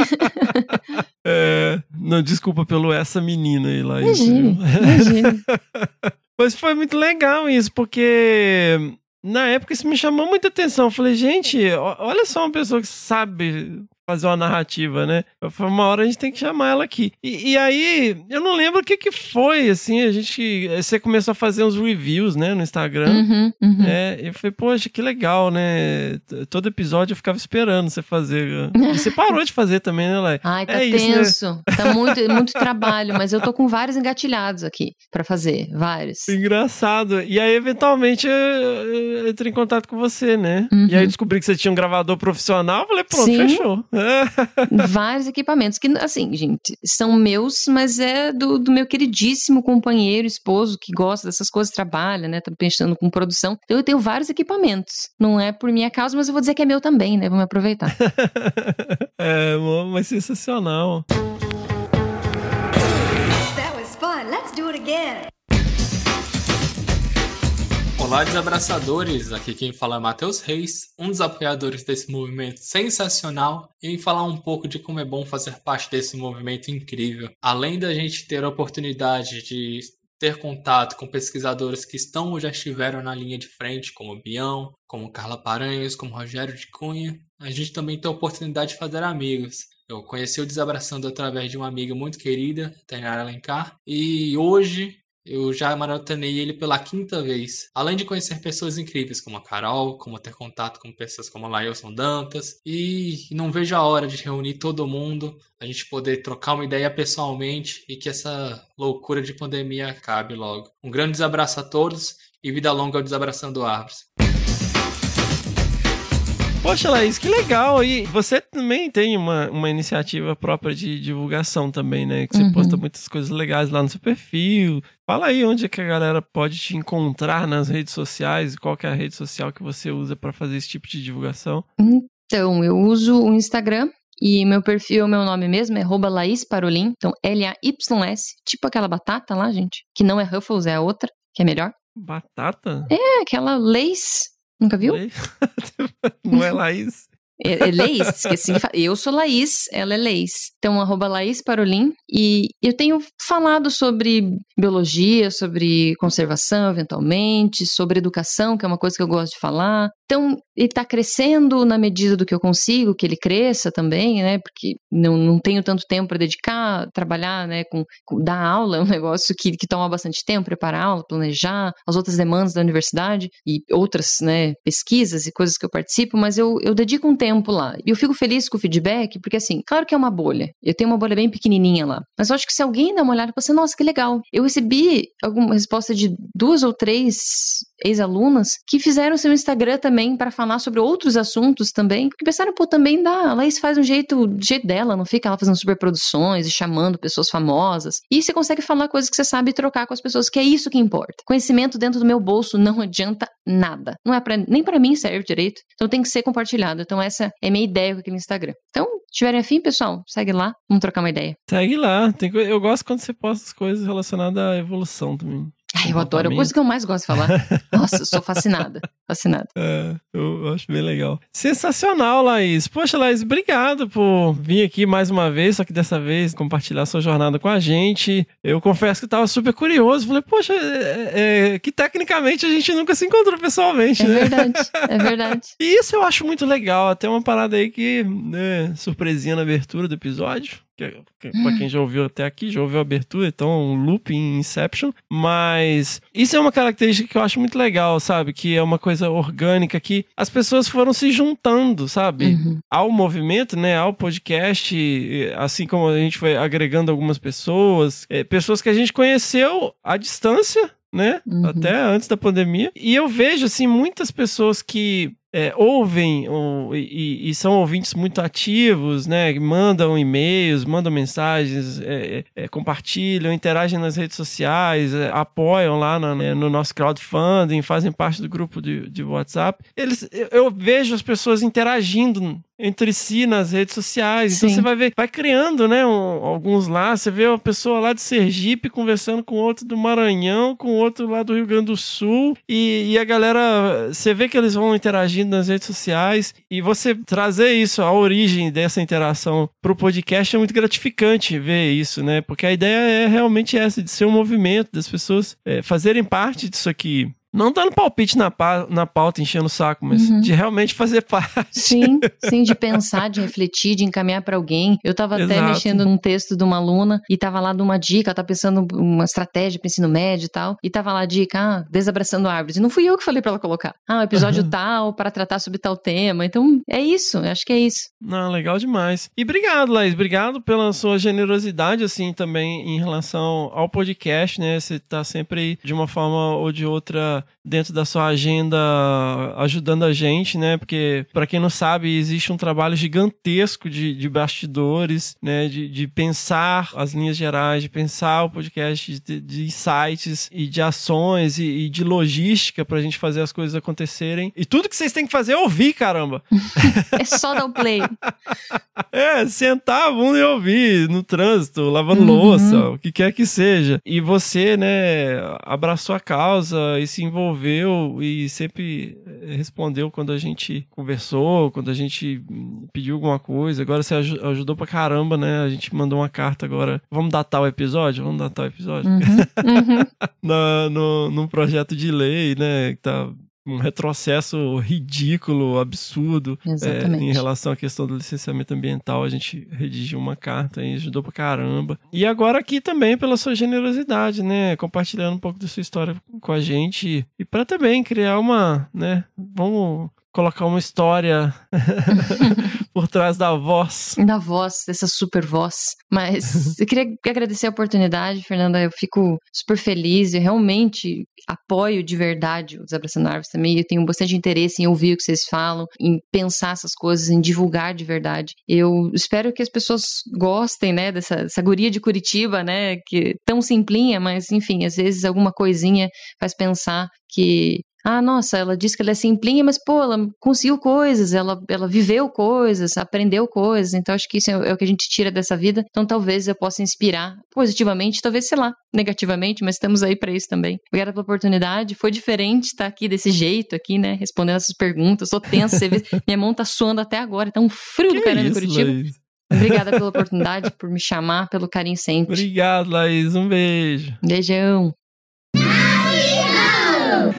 é, não, desculpa pelo essa menina aí lá. Imagina, imagina. Mas foi muito legal isso, porque na época isso me chamou muita atenção. Eu falei, gente, olha só uma pessoa que sabe fazer uma narrativa, né? Foi uma hora a gente tem que chamar ela aqui. E, e aí, eu não lembro o que que foi, assim, a gente, você começou a fazer uns reviews, né, no Instagram. Uhum, uhum. É, eu falei, poxa, que legal, né? Todo episódio eu ficava esperando você fazer. você parou de fazer também, né, Lai? Ai, tá é tenso. Isso, né? Tá muito, muito trabalho, mas eu tô com vários engatilhados aqui para fazer, vários. Engraçado. E aí, eventualmente, eu, eu entrei em contato com você, né? Uhum. E aí uhum. descobri que você tinha um gravador profissional, eu falei, pronto, Sim. fechou. Vários equipamentos que, assim, gente, são meus, mas é do, do meu queridíssimo companheiro, esposo, que gosta dessas coisas, trabalha, né? Tá pensando com produção. Então eu tenho vários equipamentos. Não é por minha causa, mas eu vou dizer que é meu também, né? Vamos aproveitar. é, mas sensacional. That was fun. Let's do it again. Olá, desabraçadores! Aqui quem fala é Matheus Reis, um dos apoiadores desse movimento sensacional, e falar um pouco de como é bom fazer parte desse movimento incrível. Além da gente ter a oportunidade de ter contato com pesquisadores que estão ou já estiveram na linha de frente, como Bião, como Carla Paranhos, como Rogério de Cunha, a gente também tem a oportunidade de fazer amigos. Eu conheci o Desabraçando através de uma amiga muito querida, Tainara Alencar, e hoje eu já maratonei ele pela quinta vez. Além de conhecer pessoas incríveis como a Carol, como ter contato com pessoas como a Lailson Dantas, e não vejo a hora de reunir todo mundo, a gente poder trocar uma ideia pessoalmente e que essa loucura de pandemia acabe logo. Um grande abraço a todos e vida longa ao Desabraçando Árvores. Poxa, Laís, que legal! E você também tem uma, uma iniciativa própria de divulgação também, né? Que você uhum. posta muitas coisas legais lá no seu perfil. Fala aí onde é que a galera pode te encontrar nas redes sociais, qual que é a rede social que você usa para fazer esse tipo de divulgação. Então, eu uso o Instagram, e meu perfil, é meu nome mesmo é @laísparolin, então L-A-Y-S, tipo aquela batata lá, gente, que não é Ruffles, é a outra, que é melhor. Batata? É, aquela Laís. Nunca viu? Não é Laís? É, é Leis, assim eu sou Laís, ela é Leis. Então, arroba Laís Parolin. E eu tenho falado sobre biologia, sobre conservação, eventualmente, sobre educação, que é uma coisa que eu gosto de falar, então, ele está crescendo na medida do que eu consigo, que ele cresça também, né? Porque não, não tenho tanto tempo para dedicar, trabalhar, né? Com, com, dar aula é um negócio que, que toma bastante tempo, preparar a aula, planejar, as outras demandas da universidade e outras, né? Pesquisas e coisas que eu participo, mas eu, eu dedico um tempo lá. E eu fico feliz com o feedback, porque assim, claro que é uma bolha. Eu tenho uma bolha bem pequenininha lá. Mas eu acho que se alguém der uma olhada, você, assim, nossa, que legal. Eu recebi alguma resposta de duas ou três ex-alunas, que fizeram seu Instagram também para falar sobre outros assuntos também. Porque pensaram, pô, também dá. A Laís faz um jeito, do jeito dela, não fica ela fazendo super produções e chamando pessoas famosas. E você consegue falar coisas que você sabe e trocar com as pessoas, que é isso que importa. Conhecimento dentro do meu bolso não adianta nada. Não é para nem para mim serve direito. Então tem que ser compartilhado. Então essa é minha ideia com aquele Instagram. Então, tiverem afim, pessoal, segue lá, vamos trocar uma ideia. Segue lá. eu gosto quando você posta as coisas relacionadas à evolução também. Ai, eu adoro. É a coisa que eu mais gosto de falar. Nossa, sou fascinada. Fascinada. É, eu acho bem legal. Sensacional, Laís. Poxa, Laís, obrigado por vir aqui mais uma vez, só que dessa vez compartilhar sua jornada com a gente. Eu confesso que estava super curioso. Falei, poxa, é, é, que tecnicamente a gente nunca se encontrou pessoalmente. É né? verdade, é verdade. e isso eu acho muito legal. Até uma parada aí que, né, surpresinha na abertura do episódio Hum. para quem já ouviu até aqui, já ouviu a abertura, então um loop em Inception, mas isso é uma característica que eu acho muito legal, sabe? Que é uma coisa orgânica que as pessoas foram se juntando, sabe? Uhum. Ao movimento, né? Ao podcast, assim como a gente foi agregando algumas pessoas, é, pessoas que a gente conheceu à distância, né? Uhum. Até antes da pandemia. E eu vejo, assim, muitas pessoas que é, ouvem ou, e, e, são ouvintes muito ativos, né? Mandam e-mails, mandam mensagens, é, é, é compartilham, interagem nas redes sociais, é, apoiam lá na, né, no nosso crowdfunding, fazem parte do grupo de, de WhatsApp. Eles, eu, eu vejo as pessoas interagindo entre si nas redes sociais. Então, Sim. Então você vai ver, vai criando, né, um, alguns lá, você vê uma pessoa lá de Sergipe conversando com outro do Maranhão, com outro lá do Rio Grande do Sul, e, e a galera, você vê que eles vão interagindo interagindo nas redes sociais e você trazer isso, a origem dessa interação para o podcast é muito gratificante ver isso, né? Porque a ideia é realmente essa, de ser um movimento, das pessoas é, fazerem parte disso aqui não dando palpite na, pa, na pauta, enchendo o saco, mas uhum. de realmente fazer parte. Sim, sim, de pensar, de refletir, de encaminhar para alguém. Eu estava até mexendo num texto de uma aluna e estava lá numa dica, ela tá pensando uma estratégia para ensino médio e tal, e estava lá a dica, ah, desabraçando árvores. E não fui eu que falei para ela colocar. Ah, episódio uhum. tal para tratar sobre tal tema. Então, é isso, acho que é isso. Não, legal demais. E obrigado, Laís, obrigado pela sua generosidade assim também em relação ao podcast, né? Você tá sempre de uma forma ou de outra dentro da sua agenda ajudando a gente, né? Porque, para quem não sabe, existe um trabalho gigantesco de, de bastidores, né? De, de, pensar as linhas gerais, de pensar o podcast, de, de e de ações e, e de logística para a gente fazer as coisas acontecerem. E tudo que vocês têm que fazer é ouvir, caramba! é só dar o play. É, sentar a bunda e ouvir no trânsito, lavando uhum. louça, o que quer que seja. E você, né, abraçou a causa e se envolveu e sempre eh, respondeu quando a gente conversou, quando a gente hum, pediu alguma coisa. Agora você ajudou pra caramba, né? A gente mandou uma carta agora. Vamos dar tal episódio? Vamos dar tal episódio? Uhum, uhum. no, no, num projeto de lei, né? Que tá um retrocesso ridículo, absurdo é, em relação à questão do licenciamento ambiental. A gente redigiu uma carta e ajudou pra caramba. E agora aqui também pela sua generosidade, né? Compartilhando um pouco da sua história com a gente e para também criar uma, né? Vamos colocar uma história por trás da voz. Da voz, dessa super voz. Mas eu queria agradecer a oportunidade, Fernanda. Eu fico super feliz e realmente apoio de verdade os Desabraçando Árvores também. Eu tenho bastante interesse em ouvir o que vocês falam, em pensar essas coisas, em divulgar de verdade. Eu espero que as pessoas gostem, né, dessa, dessa guria de Curitiba, né, que é tão simplinha, mas enfim, às vezes alguma coisinha faz pensar que ah, nossa, ela diz que ela é simplinha, mas pô, ela conseguiu coisas, ela, ela viveu coisas, aprendeu coisas, então acho que isso é, é o que a gente tira dessa vida. Então talvez eu possa inspirar positivamente, talvez, sei lá, negativamente, mas estamos aí para isso também. Obrigada pela oportunidade, foi diferente estar aqui desse jeito, aqui, né, respondendo essas perguntas, eu tensa, minha mão tá suando até agora, tá um frio que do caramba em Curitiba. Laís? Obrigada pela oportunidade, por me chamar, pelo carinho sempre. Obrigado, Laís, um beijo. Beijão.